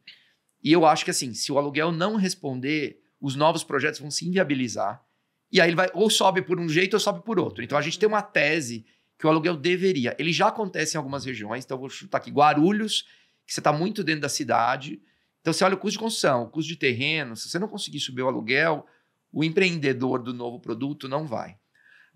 E eu acho que, assim, se o aluguel não responder, os novos projetos vão se inviabilizar. E aí ele vai ou sobe por um jeito ou sobe por outro. Então, a gente tem uma tese que o aluguel deveria. Ele já acontece em algumas regiões, então eu vou chutar aqui Guarulhos, que você está muito dentro da cidade. Então você olha o custo de construção, o custo de terreno, se você não conseguir subir o aluguel, o empreendedor do novo produto não vai.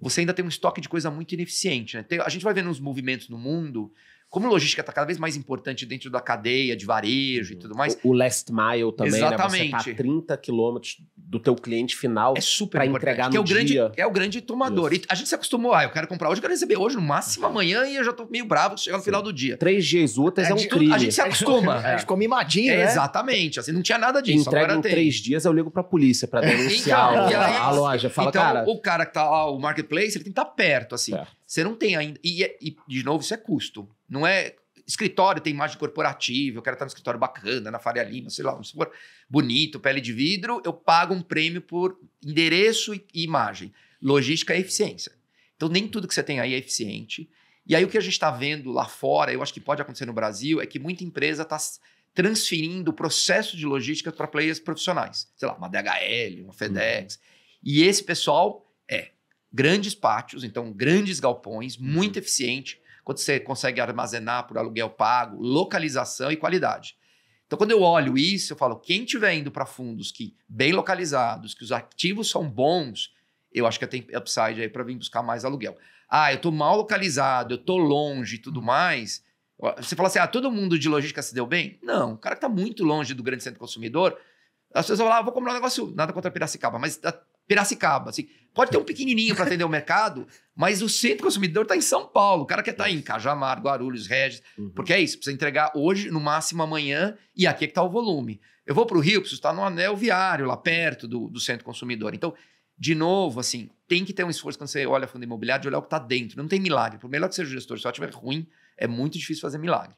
Você ainda tem um estoque de coisa muito ineficiente. Né? Tem, a gente vai vendo uns movimentos no mundo como logística está cada vez mais importante dentro da cadeia de varejo e uhum. tudo mais. O, o last mile também, Exatamente. né? Você tá 30 quilômetros do teu cliente final é super para entregar é no é o dia. grande, É o grande tomador. Isso. E a gente se acostumou, ah, eu quero comprar hoje, eu quero receber hoje, no máximo amanhã, e eu já estou meio bravo, chega no final do dia. Três dias úteis é, é um crime. A gente se acostuma. (laughs) é. A gente ficou mimadinho, é, né? Exatamente. Assim, não tinha nada disso. Entrega em tem. três dias, eu ligo para (laughs) então, a polícia para denunciar a, a, loja. Fala, então, cara... o cara que está lá, ah, o marketplace, ele tem que estar tá perto, assim. Você não tem ainda... E, é, e, de novo, isso é custo. Não é escritório, tem imagem corporativa, eu quero estar tá no escritório bacana, na Faria Lima, sei lá, se for bonito, pele de vidro, eu pago um prêmio por endereço e imagem. Logística é eficiência. Então, nem tudo que você tem aí é eficiente. E aí, o que a gente está vendo lá fora, eu acho que pode acontecer no Brasil, é que muita empresa está transferindo o processo de logística para players profissionais. Sei lá, uma DHL, uma FedEx. Uhum. E esse pessoal é grandes pátios, então grandes galpões, muito uhum. eficiente, quanto você consegue armazenar por aluguel pago, localização e qualidade. Então, quando eu olho isso, eu falo, quem estiver indo para fundos que bem localizados, que os ativos são bons, eu acho que tem upside aí para vir buscar mais aluguel. Ah, eu estou mal localizado, eu estou longe e tudo uhum. mais. Você fala assim, ah, todo mundo de logística se deu bem? Não, o cara que está muito longe do grande centro consumidor, as pessoas vão lá, ah, vou comprar um negócio, nada contra Piracicaba, mas tá Piracicaba. Assim. Pode ter um (laughs) pequenininho para atender o mercado, mas o centro consumidor está em São Paulo. O cara quer estar tá em Cajamar, Guarulhos, Regis. Uhum. Porque é isso, precisa entregar hoje, no máximo amanhã, e aqui é que está o volume. Eu vou para o Rio, preciso estar tá no anel viário, lá perto do, do centro consumidor. Então, de novo, assim, tem que ter um esforço quando você olha fundo imobiliário de olhar o que está dentro. Não tem milagre. Por melhor que seja o gestor, se o ativo é ruim, é muito difícil fazer milagre.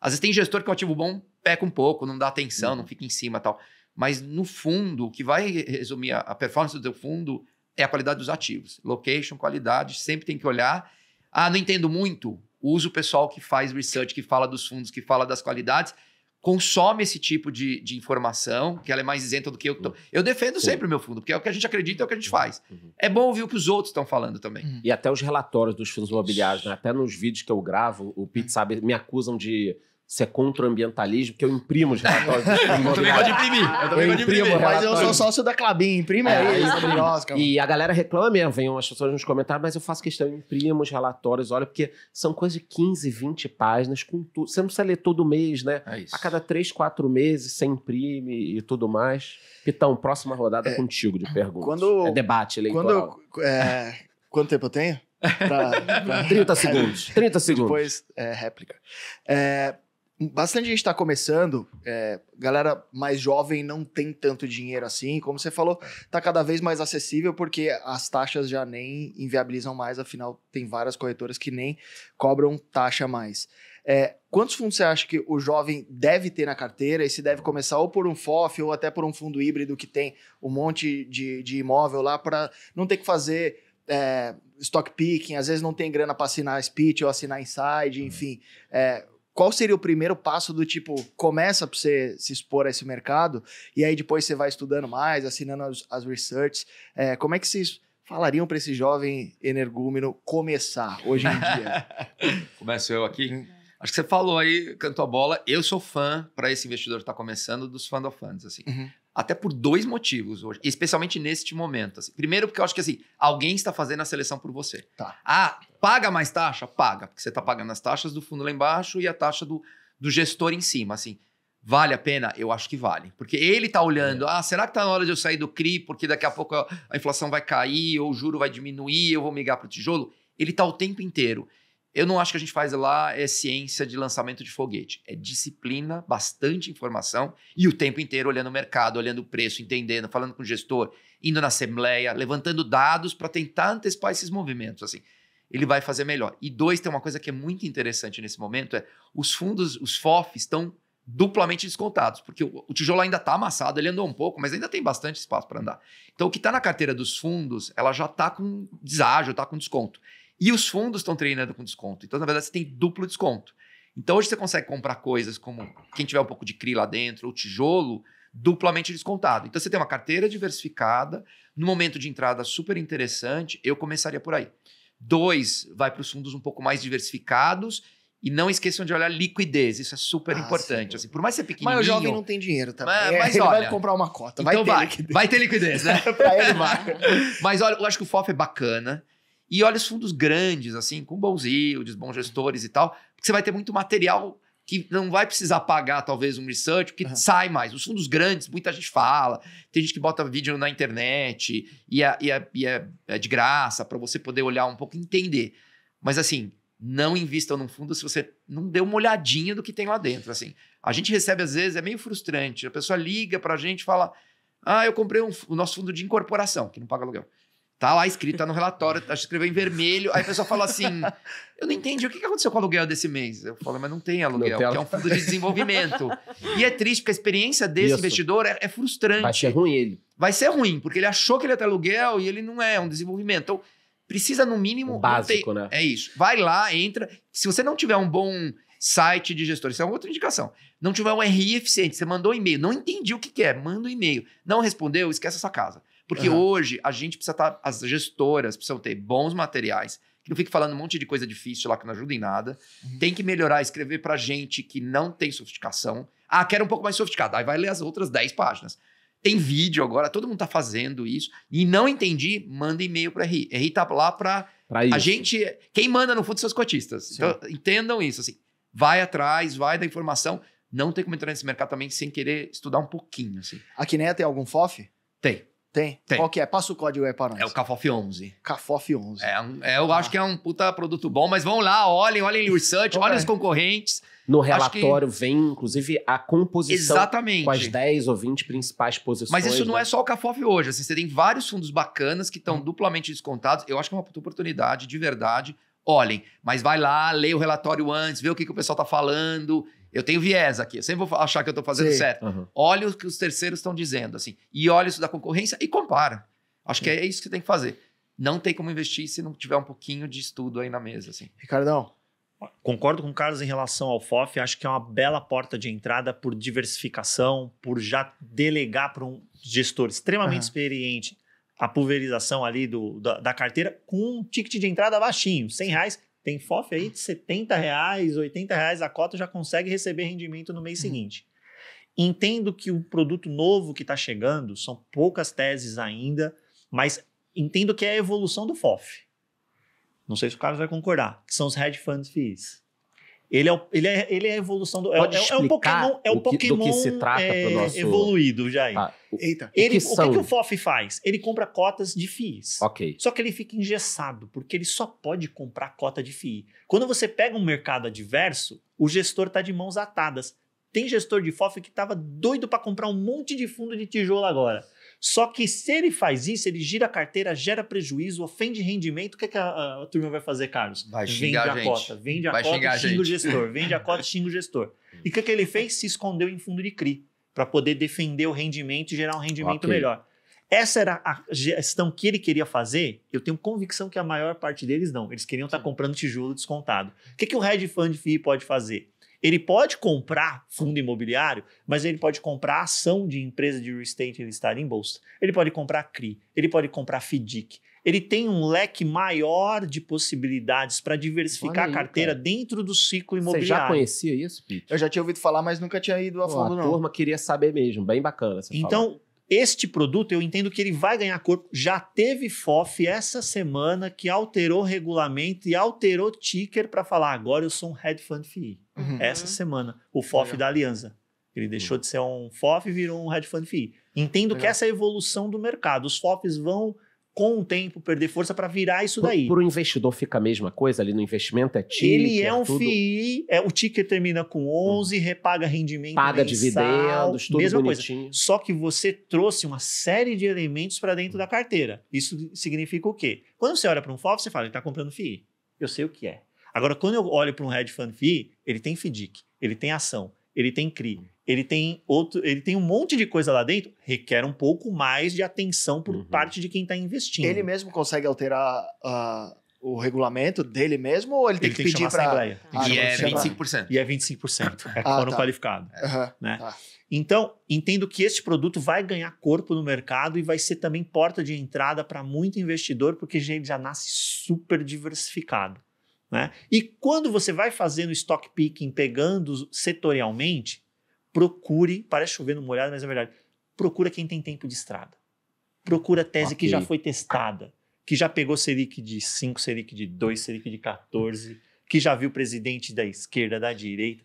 Às vezes tem gestor que o ativo bom peca um pouco, não dá atenção, uhum. não fica em cima tal. Mas, no fundo, o que vai resumir a, performance do teu fundo é a qualidade dos ativos. Location, qualidade, sempre tem que olhar. Ah, não entendo muito. Usa o pessoal que faz research, que fala dos fundos, que fala das qualidades. Consome esse tipo de, de informação, que ela é mais isenta do que eu. Tô. Uhum. Eu defendo sempre o meu fundo, porque é o que a gente acredita, é o que a gente uhum. faz. Uhum. É bom ouvir o que os outros estão falando também. E até os relatórios dos fundos imobiliários, né? até nos vídeos que eu gravo, o Pete sabe, me acusam de se é contra o ambientalismo, porque eu imprimo os relatórios. (laughs) eu também gosto de imprimir. Eu também gosto de imprimir. Mas eu sou sócio da Clabin, imprime é, aí. É e a galera reclama mesmo, vem umas pessoas nos comentários, mas eu faço questão, eu imprimo os relatórios, olha, porque são coisa de 15, 20 páginas, com tudo. Você não precisa ler todo mês, né? É a cada 3, 4 meses você imprime e tudo mais. Pitão, próxima rodada é, contigo de perguntas. Quando, é debate eleitoral. Quando, é, quanto tempo eu tenho? (laughs) Pra, pra... 30 segundos. 30 segundos. Depois, é, réplica. É, bastante gente está começando, é, galera mais jovem não tem tanto dinheiro assim, como você falou, está cada vez mais acessível porque as taxas já nem inviabilizam mais, afinal tem várias corretoras que nem cobram taxa mais. É, quantos fundos você acha que o jovem deve ter na carteira e se deve começar ou por um FOF ou até por um fundo híbrido que tem um monte de, de imóvel lá para não ter que fazer é, stock picking, às vezes não tem grana para assinar speech ou assinar inside, uhum. enfim. É, qual seria o primeiro passo do tipo, começa para você se expor a esse mercado e aí depois você vai estudando mais, assinando as, as research. É, como é que vocês falariam para esse jovem energúmeno começar hoje em dia? (laughs) Começo eu aqui? Acho que você falou aí, cantou a bola. Eu sou fã, para esse investidor que está começando, dos fund of funds. Assim. Uhum. Até por dois motivos hoje, especialmente neste momento. Assim. Primeiro, porque eu acho que assim, alguém está fazendo a seleção por você. Tá. Ah, paga mais taxa? Paga, porque você está pagando as taxas do fundo lá embaixo e a taxa do, do gestor em cima. Assim, vale a pena? Eu acho que vale. Porque ele está olhando, é. ah, será que está na hora de eu sair do CRI, porque daqui a pouco a inflação vai cair, ou o juro vai diminuir, eu vou migrar para o tijolo? Ele está o tempo inteiro. Eu não acho que a gente faz lá é ciência de lançamento de foguete. É disciplina, bastante informação e o tempo inteiro olhando o mercado, olhando o preço, entendendo, falando com o gestor, indo na assembleia, levantando dados para tentar antecipar esses movimentos. Assim, ele vai fazer melhor. E dois, tem uma coisa que é muito interessante nesse momento é os fundos, os FOFs estão duplamente descontados, porque o tijolo ainda está amassado, ele andou um pouco, mas ainda tem bastante espaço para andar. Então, o que está na carteira dos fundos, ela já está com deságio, está com desconto. E os fundos estão treinando com desconto. Então, na verdade, você tem duplo desconto. Então, hoje você consegue comprar coisas como quem tiver um pouco de CRI lá dentro ou tijolo, duplamente descontado. Então, você tem uma carteira diversificada, no momento de entrada super interessante, eu começaria por aí. Dois, vai para os fundos um pouco mais diversificados e não esqueçam de olhar liquidez, isso é super ah, importante. Assim, por mais ser pequenininho... Mas o jovem não tem dinheiro também. Mas, mas (laughs) ele olha, vai comprar uma cota, então vai ter vai, liquidez. Vai ter liquidez, né? (laughs) pra ele vai. mas olha, eu acho que o FOF é bacana. E olha os fundos grandes, assim, com bons yields, bons gestores e tal, porque você vai ter muito material que não vai precisar pagar, talvez, um research, porque uhum. sai mais. Os fundos grandes, muita gente fala, tem gente que bota vídeo na internet e é, e é, e é, é de graça para você poder olhar um pouco e entender. Mas, assim, não invista num fundo se você não deu uma olhadinha do que tem lá dentro. Assim, a gente recebe às vezes é meio frustrante. A pessoa liga para a gente, fala: Ah, eu comprei um, o nosso fundo de incorporação que não paga aluguel. Tá lá escrito, tá no relatório, tá, escreveu em vermelho. Aí a pessoa fala assim: Eu não entendi o que aconteceu com o aluguel desse mês. Eu falo, mas não tem aluguel, porque é um fundo de desenvolvimento. e é triste, porque a experiência desse Isso. investidor é, é, frustrante. Vai ser ruim ele. Vai ser ruim, porque ele achou que ele ia ter aluguel e ele não é, é um desenvolvimento. Então, precisa, no mínimo. Um básico, ter... né? É isso. Vai lá, entra. Se você não tiver um bom site de gestor, isso é outra indicação. Não tiver um RI eficiente, você mandou um e-mail, não entendi o que, que é, manda um e-mail. Não respondeu, esquece essa casa. Porque uhum. hoje a gente precisa estar, tá, as gestoras precisam ter bons materiais, que não fique falando um monte de coisa difícil lá que não ajuda em nada. Uhum. Tem que melhorar, escrever para gente que não tem sofisticação. Ah, quero um pouco mais sofisticado. Aí vai ler as outras 10 páginas. Tem vídeo agora, todo mundo está fazendo isso. E não entendi, manda e-mail para RI. RI tá lá para a gente. Quem manda no fundo são os cotistas. Então, entendam isso. Assim, vai atrás, vai da informação. Não tem como entrar nesse mercado também sem querer estudar um pouquinho. Assim. A Kinea é tem algum FOF? Tem. Tem. Tem. Qual que é? Passa o código aí para nós. É o Cafof11. Cafof11. É, é, eu ah. acho que é um puta produto bom, mas vão lá, olhem, olhem o research, olhem os concorrentes. No relatório que... vem, inclusive, a composição Exatamente. com as 10 ou 20 principais posições. Mas isso não né? é só o Cafof hoje. Assim, você tem vários fundos bacanas que estão hum. duplamente descontados. Eu acho que é uma puta oportunidade, de verdade. Olhem, mas vai lá, lê o relatório antes, vê o que, que o pessoal tá falando eu tenho viés aqui, eu sempre vou achar que eu estou fazendo Sim. certo. Uhum. Olha o que os terceiros estão dizendo, assim, e olha isso da concorrência e compara. Acho Sim. que é isso que você tem que fazer. Não tem como investir se não tiver um pouquinho de estudo aí na mesa, assim. Ricardão, Concordo com o Carlos em relação ao FOF, acho que é uma bela porta de entrada por diversificação, por já delegar para um gestor extremamente uhum. experiente a pulverização ali do, da, da, carteira com um ticket de entrada baixinho, 100 reais, tem FOF aí de 70 reais, 80 reais a cota, já consegue receber rendimento no mês uhum. seguinte. Entendo que o produto novo que está chegando, são poucas teses ainda, mas entendo que é a evolução do FOF. Não sei se o Carlos vai concordar, que são os hedge fund fees. Ele é, o, ele, é, ele é a evolução do. É, é, é, um Pokémon. É o que, Pokémon que se trata é, nosso... evoluído, Jair. Ah, o, Eita. Ele, que o que, que, o FOF faz? Ele compra cotas de FIIs. Ok. Só que ele fica engessado, porque ele só pode comprar cota de FII. Quando você pega um mercado adverso, o gestor está de mãos atadas. Tem gestor de FOF que estava doido para comprar um monte de fundo de tijolo agora. Só que se ele faz isso, ele gira a carteira, gera prejuízo, ofende rendimento, o que, é que a, a, a, turma vai fazer, Carlos? Vai xingar vende a, gente. cota, vende a vai cota, xinga, xinga o gestor, vende a cota, xinga o gestor. E o que, é que ele fez? Se escondeu em fundo de CRI, para poder defender o rendimento e gerar um rendimento okay. melhor. Essa era a gestão que ele queria fazer. Eu tenho convicção que a maior parte deles não. Eles queriam estar tá comprando tijolo descontado. O que, é que o hedge fund FII pode fazer? Ele pode comprar fundo imobiliário, mas ele pode comprar ação de empresa de real estate listada em bolsa. Ele pode comprar CRI, ele pode comprar FDIC. Ele tem um leque maior de possibilidades para diversificar aí, a carteira cara. dentro do ciclo imobiliário. Você já conhecia isso, Pete? Eu já tinha ouvido falar, mas nunca tinha ido a Pô, fundo, a não. A turma queria saber mesmo, bem bacana. então, falar. Este produto eu entendo que ele vai ganhar corpo. Já teve FOF essa semana que alterou regulamento e alterou ticker para falar agora eu sou um head fund FII. Uhum. Essa uhum. semana, o FOF Legal. da Aliança. Ele deixou uhum. de ser um FOF e virou um head fund FII. Entendo Legal. que essa é a evolução do mercado. Os FOFs vão com o tempo, perder força para virar isso daí. Para o investidor fica a mesma coisa ali no investimento? É ticket? Ele é, é um tudo... FII, é, o ticket termina com 11, uhum. repaga rendimento Paga mensal, dividendos, tudo mesma bonitinho. coisa. Só que você trouxe uma série de elementos para dentro da carteira. Isso significa o quê? Quando você olha para um FOF, você fala, ele está comprando FII. Eu sei o que é. Agora, quando eu olho para um hedge fund FII, ele tem FDIC, ele tem ação, ele tem CRI, ele tem outro, ele tem um monte de coisa lá dentro, requer um pouco mais de atenção por uhum. parte de quem está investindo. Ele mesmo consegue alterar uh, o regulamento dele mesmo ou ele tem ele que tem pedir para ah, ah, e é 25%. E é 25%, é ah, tá. qualificado, uhum, né? Tá. Então, entendo que este produto vai ganhar corpo no mercado e vai ser também porta de entrada para muito investidor, porque ele já nasce super diversificado. Né? E quando você vai fazendo stock picking, pegando setorialmente, procure, parece chover no molhado, mas é verdade, procura quem tem tempo de estrada. Procura tese okay. que já foi testada, que já pegou Selic de 5, Selic de 2, Selic de 14, que já viu presidente da esquerda, da direita.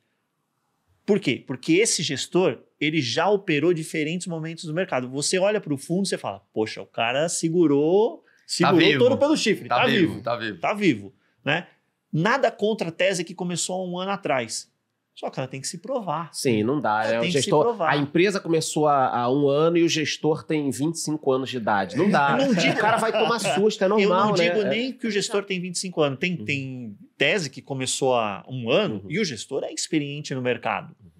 Por quê? Porque esse gestor, ele já operou diferentes momentos do mercado. Você olha para o fundo e fala, poxa, o cara segurou, tá segurou tá todo pelo chifre, tá, tá vivo, vivo, tá vivo. Tá vivo, né? Nada contra a tese que começou há um ano atrás. Só que ela tem que se provar. Sim, não dá. Ela né? tem o gestor, que se provar. A empresa começou há, há, um ano e o gestor tem 25 anos de idade. Não dá. (laughs) Não digo... O cara vai tomar susto, é normal. Eu não né? digo né? nem é. que o gestor tem 25 anos. Tem, uhum. tem tese que começou há um ano uhum. e o gestor é experiente no mercado. Uhum.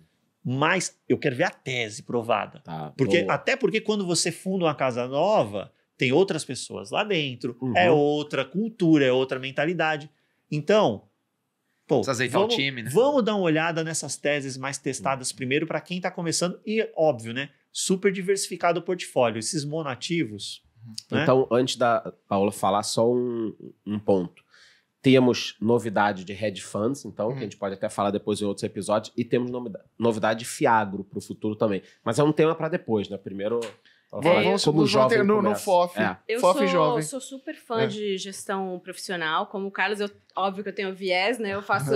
Mas eu quero ver a tese provada. Tá, porque boa. Até porque quando você funda uma casa nova, tem outras pessoas lá dentro, é uhum. outra cultura, é outra mentalidade. Então, Pô, vamos, time, né? vamos dar uma olhada nessas teses mais testadas uhum. primeiro para quem está começando e óbvio, né? Super diversificado o portfólio. Esses monativos. Uhum. Né? Então, antes da Paula falar, só um, um ponto. Temos novidade de hedge funds, então, uhum. que a uhum. gente pode até falar depois em outros episódios, e temos novidade de Fiagro para o futuro também. Mas é um tema para depois, né? Primeiro. É, vamos como jovem no, no FOF. É. Eu FOF sou, jovem. sou super fã é. de gestão profissional. Como o Carlos, eu, óbvio que eu tenho viés, né? Eu (laughs) faço,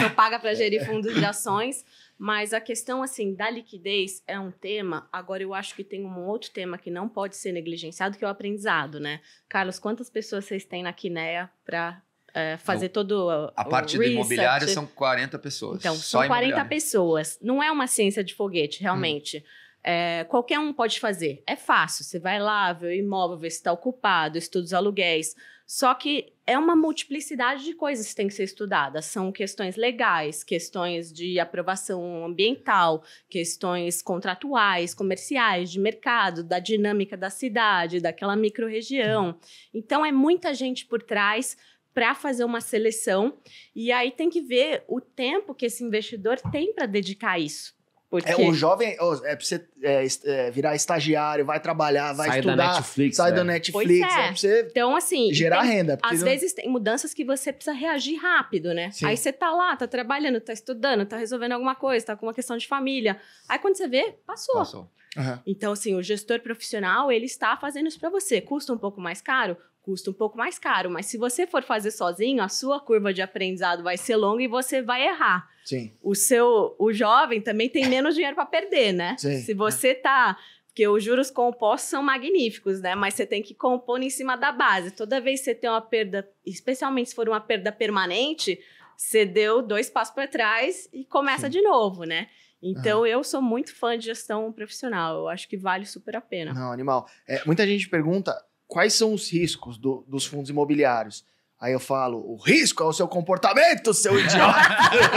sou paga para gerir fundos de ações. Mas a questão, assim, da liquidez é um tema. Agora, eu acho que tem um outro tema que não pode ser negligenciado, que é o aprendizado, né? Carlos, quantas pessoas vocês têm na Quinea para é, fazer então, todo o a parte research. do imobiliário são 40 pessoas. Então, são 40 pessoas. Não é uma ciência de foguete, hum. realmente. Hum. É, qualquer um pode fazer. É fácil. Você vai lá, vê o imóvel, vê se está ocupado, estuda os aluguéis. Só que é uma multiplicidade de coisas que tem que ser estudada. São questões legais, questões de aprovação ambiental, questões contratuais, comerciais, de mercado, da dinâmica da cidade, daquela microrregião. Então é muita gente por trás para fazer uma seleção e aí tem que ver o tempo que esse investidor tem para dedicar a isso. Porque... É, o jovem é pra você é, é, virar estagiário, vai trabalhar, vai sai estudar. Da Netflix, sai né? da é. Netflix. É. é. então, assim, gerar tem, renda. Às não... vezes tem mudanças que você precisa reagir rápido, né? Sim. Aí você tá lá, tá trabalhando, tá estudando, tá resolvendo alguma coisa, tá com uma questão de família. Aí quando você vê, passou. Passou. Uhum. Então, assim, o gestor profissional, ele está fazendo isso para você. Custa um pouco mais caro? custa um pouco mais caro, mas se você for fazer sozinho, a sua curva de aprendizado vai ser longa e você vai errar. Sim. O seu, o jovem também tem menos dinheiro para perder, né? Sim. Se é. você tá porque os juros compostos são magníficos, né? Mas você tem que compor em cima da base. Toda vez que você tem uma perda, especialmente se for uma perda permanente, você deu dois passos para trás e começa Sim. de novo, né? Então, uhum. eu sou muito fã de gestão profissional. Eu acho que vale super a pena. Não, animal. É, muita gente pergunta quais são os riscos do, dos fundos imobiliários? Aí eu falo, o risco é o seu comportamento, seu idiota.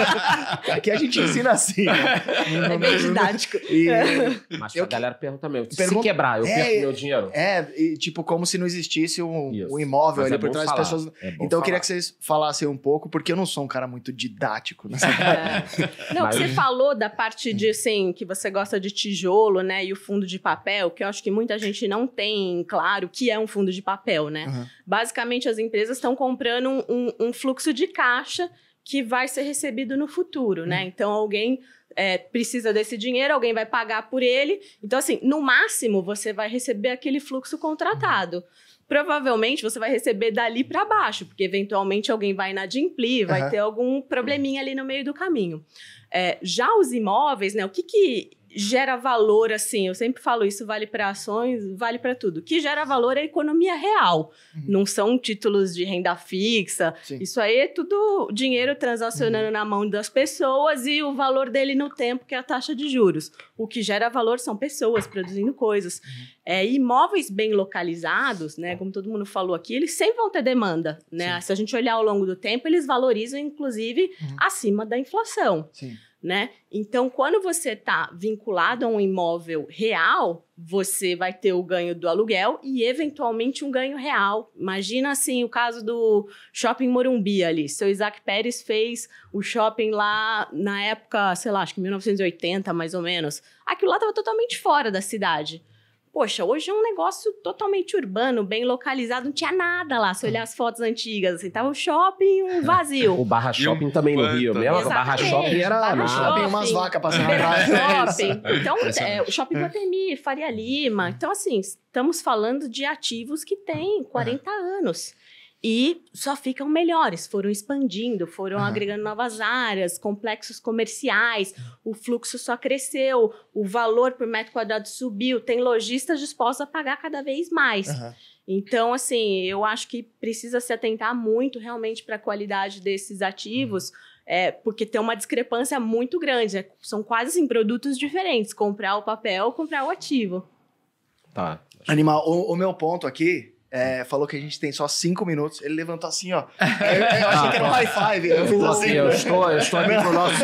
(laughs) Aqui a gente ensina assim. Né? É bem didático. E, é. Mas eu, a galera pergunta mesmo, se quebrar, eu é, perco meu dinheiro. É, e, tipo, como se não existisse um, um imóvel Mas ali é por trás das pessoas. É então eu queria que vocês falassem um pouco, porque eu não sou um cara muito didático. Nessa né? é. Não, Mas... você falou da parte de, assim, que você gosta de tijolo, né, e o fundo de papel, que eu acho que muita gente não tem claro que é um fundo de papel, né? Uhum. Basicamente, as empresas estão com comprando um, um, fluxo de caixa que vai ser recebido no futuro, né? Hum. Então alguém é, precisa desse dinheiro, alguém vai pagar por ele. Então, assim, no máximo você vai receber aquele fluxo contratado provavelmente você vai receber dali para baixo, porque eventualmente alguém vai inadimplir, vai uhum. ter algum probleminha ali no meio do caminho. É, já os imóveis, né? O que, que gera valor, assim, eu sempre falo isso, vale para ações, vale para tudo. O que gera valor é a economia real, uhum. não são títulos de renda fixa. Sim. Isso aí é tudo dinheiro transacionando uhum. na mão das pessoas e o valor dele no tempo, que é a taxa de juros. O que gera valor são pessoas produzindo coisas. Uhum. É, imóveis bem localizados, né, como todo mundo falou aqui, eles sempre vão ter demanda. Né? Se a gente olhar ao longo do tempo, eles valorizam, inclusive, uhum. acima da inflação. Sim né? Então, quando você está vinculado a um imóvel real, você vai ter o ganho do aluguel e, eventualmente, um ganho real. Imagina, assim, o caso do Shopping Morumbi ali. Seu Isaac Pérez fez o shopping lá na época, sei lá, acho que 1980, mais ou menos. Aquilo lá estava totalmente fora da cidade. Poxa, hoje é um negócio totalmente urbano, bem localizado, não tinha nada lá. Se olhar as fotos antigas, assim, tava o um shopping, um (laughs) vazio. o Barra Shopping também no Rio, mesmo? Né? O Barra Shopping era barra nada. Shopping, ah, umas vacas passando atrás. (laughs) É então, é, o Shopping Guatemi, Faria Lima. Então, assim, estamos falando de ativos que têm 40 anos e só ficam melhores, foram expandindo, foram uhum. agregando novas áreas, complexos comerciais, o fluxo só cresceu, o valor por metro quadrado subiu, tem lojistas dispostos a pagar cada vez mais. Uhum. Então, assim, eu acho que precisa se atentar muito realmente para a qualidade desses ativos, uhum. é, porque tem uma discrepância muito grande, é, são quase assim, produtos diferentes, comprar o papel, comprar o ativo. Tá. Animal, o, o meu ponto aqui é, falou que a gente tem só cinco minutos. Ele levantou assim, ó. Eu, (laughs) é, eu achei que era um high five. Eu fiz assim. Eu estou, eu estou aqui com o (laughs) nosso.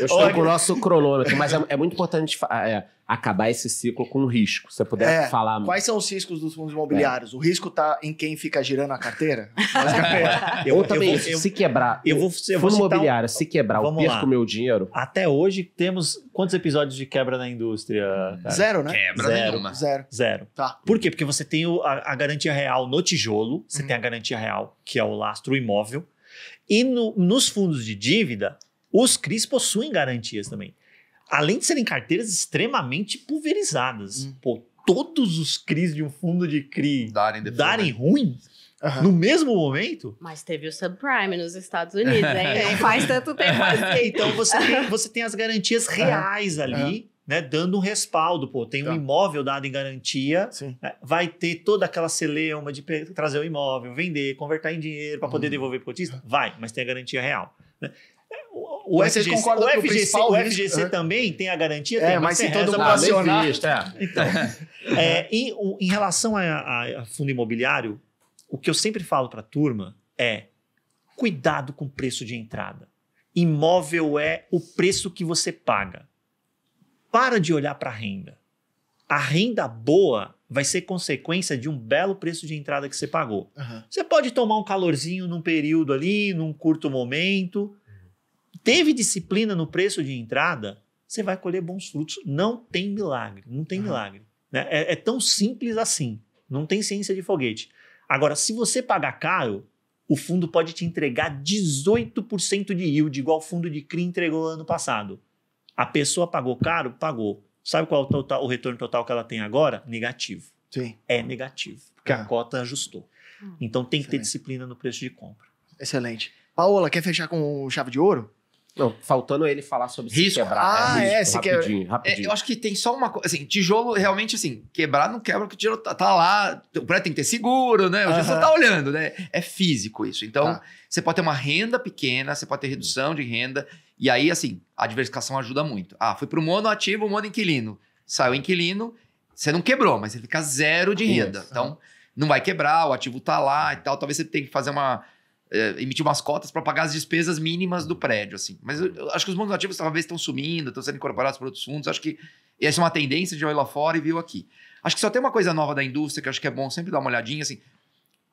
Eu estou com o nosso cronômetro, mas é, é muito importante. É, acabar esse ciclo com risco. Se você puder é, falar. Quais são os riscos dos fundos imobiliários? É. O risco está em quem fica girando a carteira? (laughs) É. eu, Ou também, eu se quebrar. Eu vou, eu fundo imobiliário, um, se quebrar, eu perco lá. meu dinheiro. Até hoje temos quantos episódios de quebra na indústria? Cara? Zero, né? Quebra Zero. nenhuma. Zero. Zero. Tá. Por quê? Porque você tem a, a garantia real no tijolo, você hum. tem a garantia real, que é o lastro imóvel. E no, nos fundos de dívida, os CRIs possuem garantias também além de serem carteiras extremamente pulverizadas, hum. pô, todos os CRIs de um fundo de CRI darem, darem ruim, Uhum. No mesmo momento. Mas teve o subprime nos Estados Unidos, hein? (laughs) faz tanto tempo assim. (laughs) Então você tem, você tem as garantias reais uhum. ali, uhum. né? Dando um respaldo. Pô, tem então. um tá. imóvel dado em garantia, né, vai ter toda aquela celeuma de trazer o imóvel, vender, converter em dinheiro para poder uhum. devolver para o cotista? Vai, mas tem a garantia real. Né? É, o FGC, vocês concordam o FGC, principal o FGC risco, é. também tem a garantia? É, tem, mas, é mas se todo mundo acionar... Vista, é. Então, então é, em, em, relação a, a, a, fundo imobiliário, o que eu sempre falo para a turma é cuidado com o preço de entrada. Imóvel é o preço que você paga. Para de olhar para a renda. A renda boa vai ser consequência de um belo preço de entrada que você pagou. Uhum. Você pode tomar um calorzinho num período ali, num curto momento, teve disciplina no preço de entrada, você vai colher bons frutos. Não tem milagre, não tem uhum. milagre. Né? É, é, tão simples assim. Não tem ciência de foguete. Agora, se você pagar caro, o fundo pode te entregar 18% de yield, igual o fundo de CRI entregou ano passado. A pessoa pagou caro? Pagou. Sabe qual é o, total, o retorno total que ela tem agora? Negativo. Sim. É negativo. Porque a tá. cota ajustou. Hum. Então tem que Excelente. ter disciplina no preço de compra. Excelente. Paola, quer fechar com chave de ouro? Não, faltando ele falar sobre risco. se quebrar. Ah, é, é risco, é se rapidinho, Rapidinho. É, eu acho que tem só uma coisa. Assim, tijolo, realmente, assim, quebrar não quebra, porque o tijolo tá, tá lá, o prédio tem que ter seguro, né? O uh -huh. você tá olhando, né? É físico isso. Então, tá. você pode ter uma renda pequena, você pode ter redução de renda. E aí, assim, a diversificação ajuda muito. Ah, fui pro mono ativo, mono inquilino. Saiu inquilino, você não quebrou, mas você fica zero de renda. Isso. Então, não vai quebrar, o ativo tá lá e tal. Talvez você tenha que fazer uma é, emitir umas cotas para pagar as despesas mínimas do prédio, assim. Mas eu, eu acho que os mundos ativos talvez estão sumindo, estão sendo incorporados por outros fundos. Acho que essa é uma tendência de olhar lá fora e viu aqui. Acho que só tem uma coisa nova da indústria que acho que é bom sempre dar uma olhadinha, assim.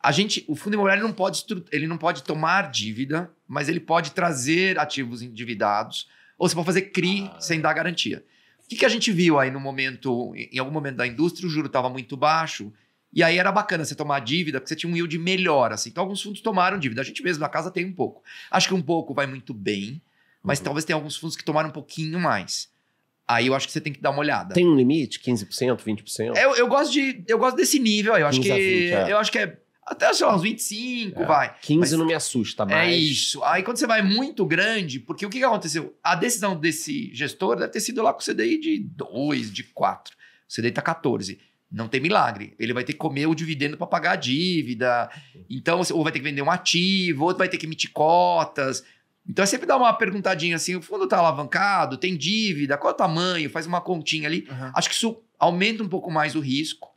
A gente, o fundo imobiliário não pode, ele não pode tomar dívida, mas ele pode trazer ativos endividados, ou você pode fazer CRI ah. sem dar garantia. O que, que a gente viu aí no momento, em algum momento da indústria, o juro estava muito baixo, e aí era bacana você tomar dívida, porque você tinha um yield melhor, assim. Então alguns fundos tomaram dívida. A gente mesmo na casa tem um pouco. Acho que um pouco vai muito bem, mas uhum. talvez tenha alguns fundos que tomaram um pouquinho mais. Aí eu acho que você tem que dar uma olhada. Tem um limite? 15%, 20%? É, eu, eu, gosto, de, eu gosto desse nível aí. Eu acho que. 20, é. Eu acho que é. Até, sei lá, uns 25, é, vai. 15 mas, não me assusta é mais. É isso. Aí quando você vai muito grande, porque o que, que aconteceu? A decisão desse gestor deve ter sido lá com o CDI de 2, de 4. O CDI tá 14 não tem milagre. Ele vai ter que comer o dividendo para pagar a dívida. Então, ou vai ter que vender um ativo, ou vai ter que emitir cotas. Então, é sempre dar uma perguntadinha assim: o fundo está alavancado, tem dívida, qual é o tamanho? Faz uma continha ali. Uhum. Acho que isso aumenta um pouco mais o risco.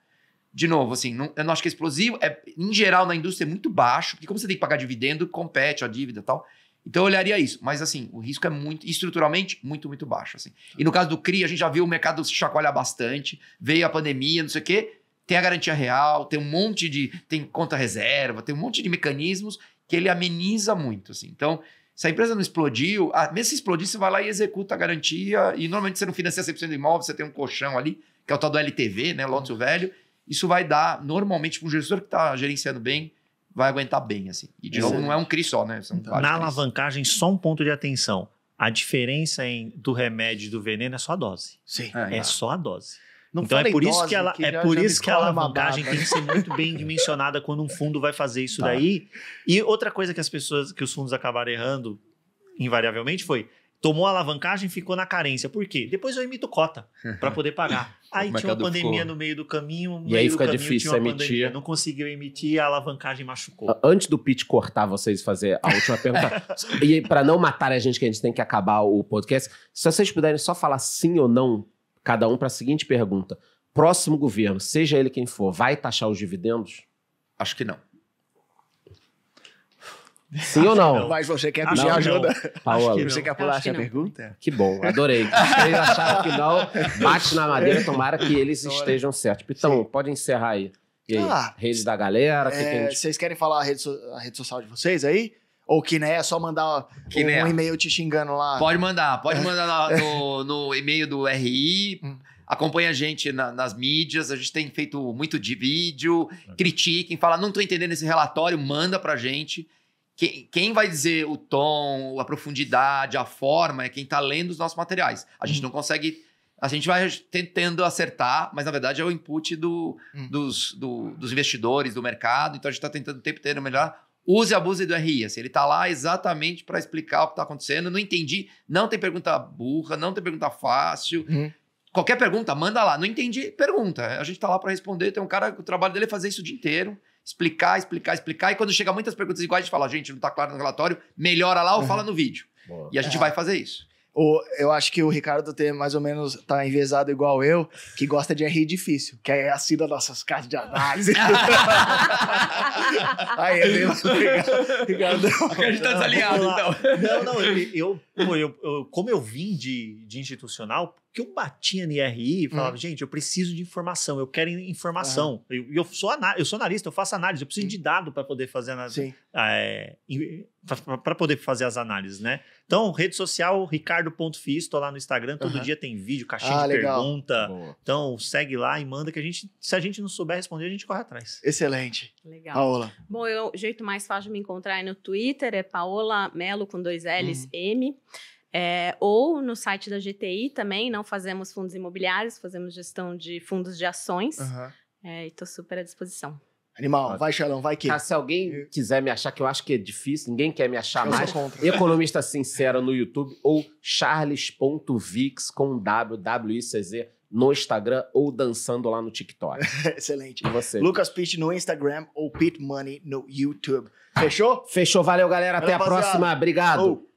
De novo, assim, não, eu não acho que é explosivo. É, em geral, na indústria é muito baixo, porque como você tem que pagar dividendo, compete a dívida e tal. Então eu olharia isso. Mas assim, o risco é muito, estruturalmente, muito, muito baixo. Assim. E no caso do CRI, a gente já viu o mercado se chacoalhar bastante, veio a pandemia, não sei o quê. Tem a garantia real, tem um monte de. tem conta reserva, tem um monte de mecanismos que ele ameniza muito. Assim. Então, se a empresa não explodiu, a, ah, mesmo se explodir, você vai lá e executa a garantia. E normalmente você não financia 100% do imóvel, você tem um colchão ali, que é o tal do LTV, né? Lotus Velho. Isso vai dar, normalmente, para um gestor que está gerenciando bem, vai aguentar bem, assim. E de novo, não é um CRI só, né? São então, na alavancagem, só um ponto de atenção. A diferença em, do remédio e do veneno é só a dose. Sim. É, é só a dose. Não então é por isso que ela que é já, por já isso que a alavancagem tem que ser né? muito bem dimensionada quando um fundo vai fazer isso tá. daí. E outra coisa que as pessoas, que os fundos acabaram errando invariavelmente foi tomou a alavancagem, ficou na carência. Por quê? Depois eu emito cota para poder pagar. Aí é tinha uma pandemia ficou... no meio do caminho. e aí fica difícil emitir. Não conseguiu emitir, a alavancagem machucou. Antes do Pete cortar vocês e fazer a última pergunta, (laughs) e para não matar a gente, que a gente tem que acabar o podcast, se vocês puderem só falar sim ou não, cada um, para a seguinte pergunta: próximo governo, seja ele quem for, vai taxar os dividendos? Acho que não. Sim ou não? não? Mas você quer pedir não, ajuda? Não. Paola. Que você quer pular essa que pergunta? É. Que bom, adorei. Vocês acharam que não, bate na madeira, tomara que eles estejam certos. então Sim. pode encerrar aí. E aí, ah, rede da galera? Que é, que Vocês querem falar a rede, so a rede social de vocês aí? Ou que né, é só mandar que um, né? um e-mail te xingando lá. Pode mandar, pode (laughs) mandar no, no e-mail do RI. Hum. Acompanha a gente na, nas mídias, a gente tem feito muito de vídeo, critiquem, fala, não estou entendendo esse relatório, manda pra gente quem vai dizer o tom, a profundidade, a forma é quem está lendo os nossos materiais. A gente uhum. não consegue. A gente vai tentando acertar, mas na verdade é o input do, uhum. dos, do, dos investidores, do mercado. Então a gente está tentando o tempo inteiro melhorar use e abuse do RI. Assim, ele está lá exatamente para explicar o que está acontecendo. Não entendi, não tem pergunta burra, não tem pergunta fácil. Uhum. Qualquer pergunta, manda lá. Não entendi, pergunta. A gente está lá para responder. Tem um cara que o trabalho dele é fazer isso o dia inteiro explicar, explicar, explicar. E quando chega muitas perguntas iguais, a gente fala, gente, não está claro no relatório, melhora lá ou uhum. fala no vídeo. Boa. E a gente é. vai fazer isso. O, eu acho que o Ricardo tem mais ou menos tá enviesado igual eu, que gosta de RI difícil, que é assim das nossas casas de análise. (laughs) Aí mesmo. Ricardo. (laughs) A gente tá desalinhado, então. Não, não, eu, eu, eu, eu, como eu vim de, de institucional, que eu batia no IRI e falava, hum. gente, eu preciso de informação, eu quero informação. Uhum. Eu, eu, sou eu sou analista, eu faço análise, eu preciso hum. de dado para poder fazer análise. É, eh, para poder fazer as análises, né? Então, rede social, ricardo.fi, estou lá no Instagram, todo uhum. dia tem vídeo, caixinha ah, de legal. pergunta. Boa. Então, segue lá e manda que a gente, se a gente não souber responder, a gente corre atrás. Excelente. Legal. Paola. Bom, eu, o jeito mais fácil de me encontrar é no Twitter, é Paola Melo com dois L's, uhum. M. É, ou no site da GTI também, não fazemos fundos imobiliários, fazemos gestão de fundos de ações. Uhum. É, e estou super à disposição. Animal, tá. vai Xarão, vai que. Ah, se alguém quiser me achar, que eu acho que é difícil, ninguém quer me achar eu mais. Economista Sincero no YouTube ou charles.vix com WWICZ no Instagram ou dançando lá no TikTok. (laughs) Excelente. E você? Lucas Pitt no Instagram ou Pit Money no YouTube. Fechou? Fechou, valeu galera, valeu, até a próxima, obrigado. Oh.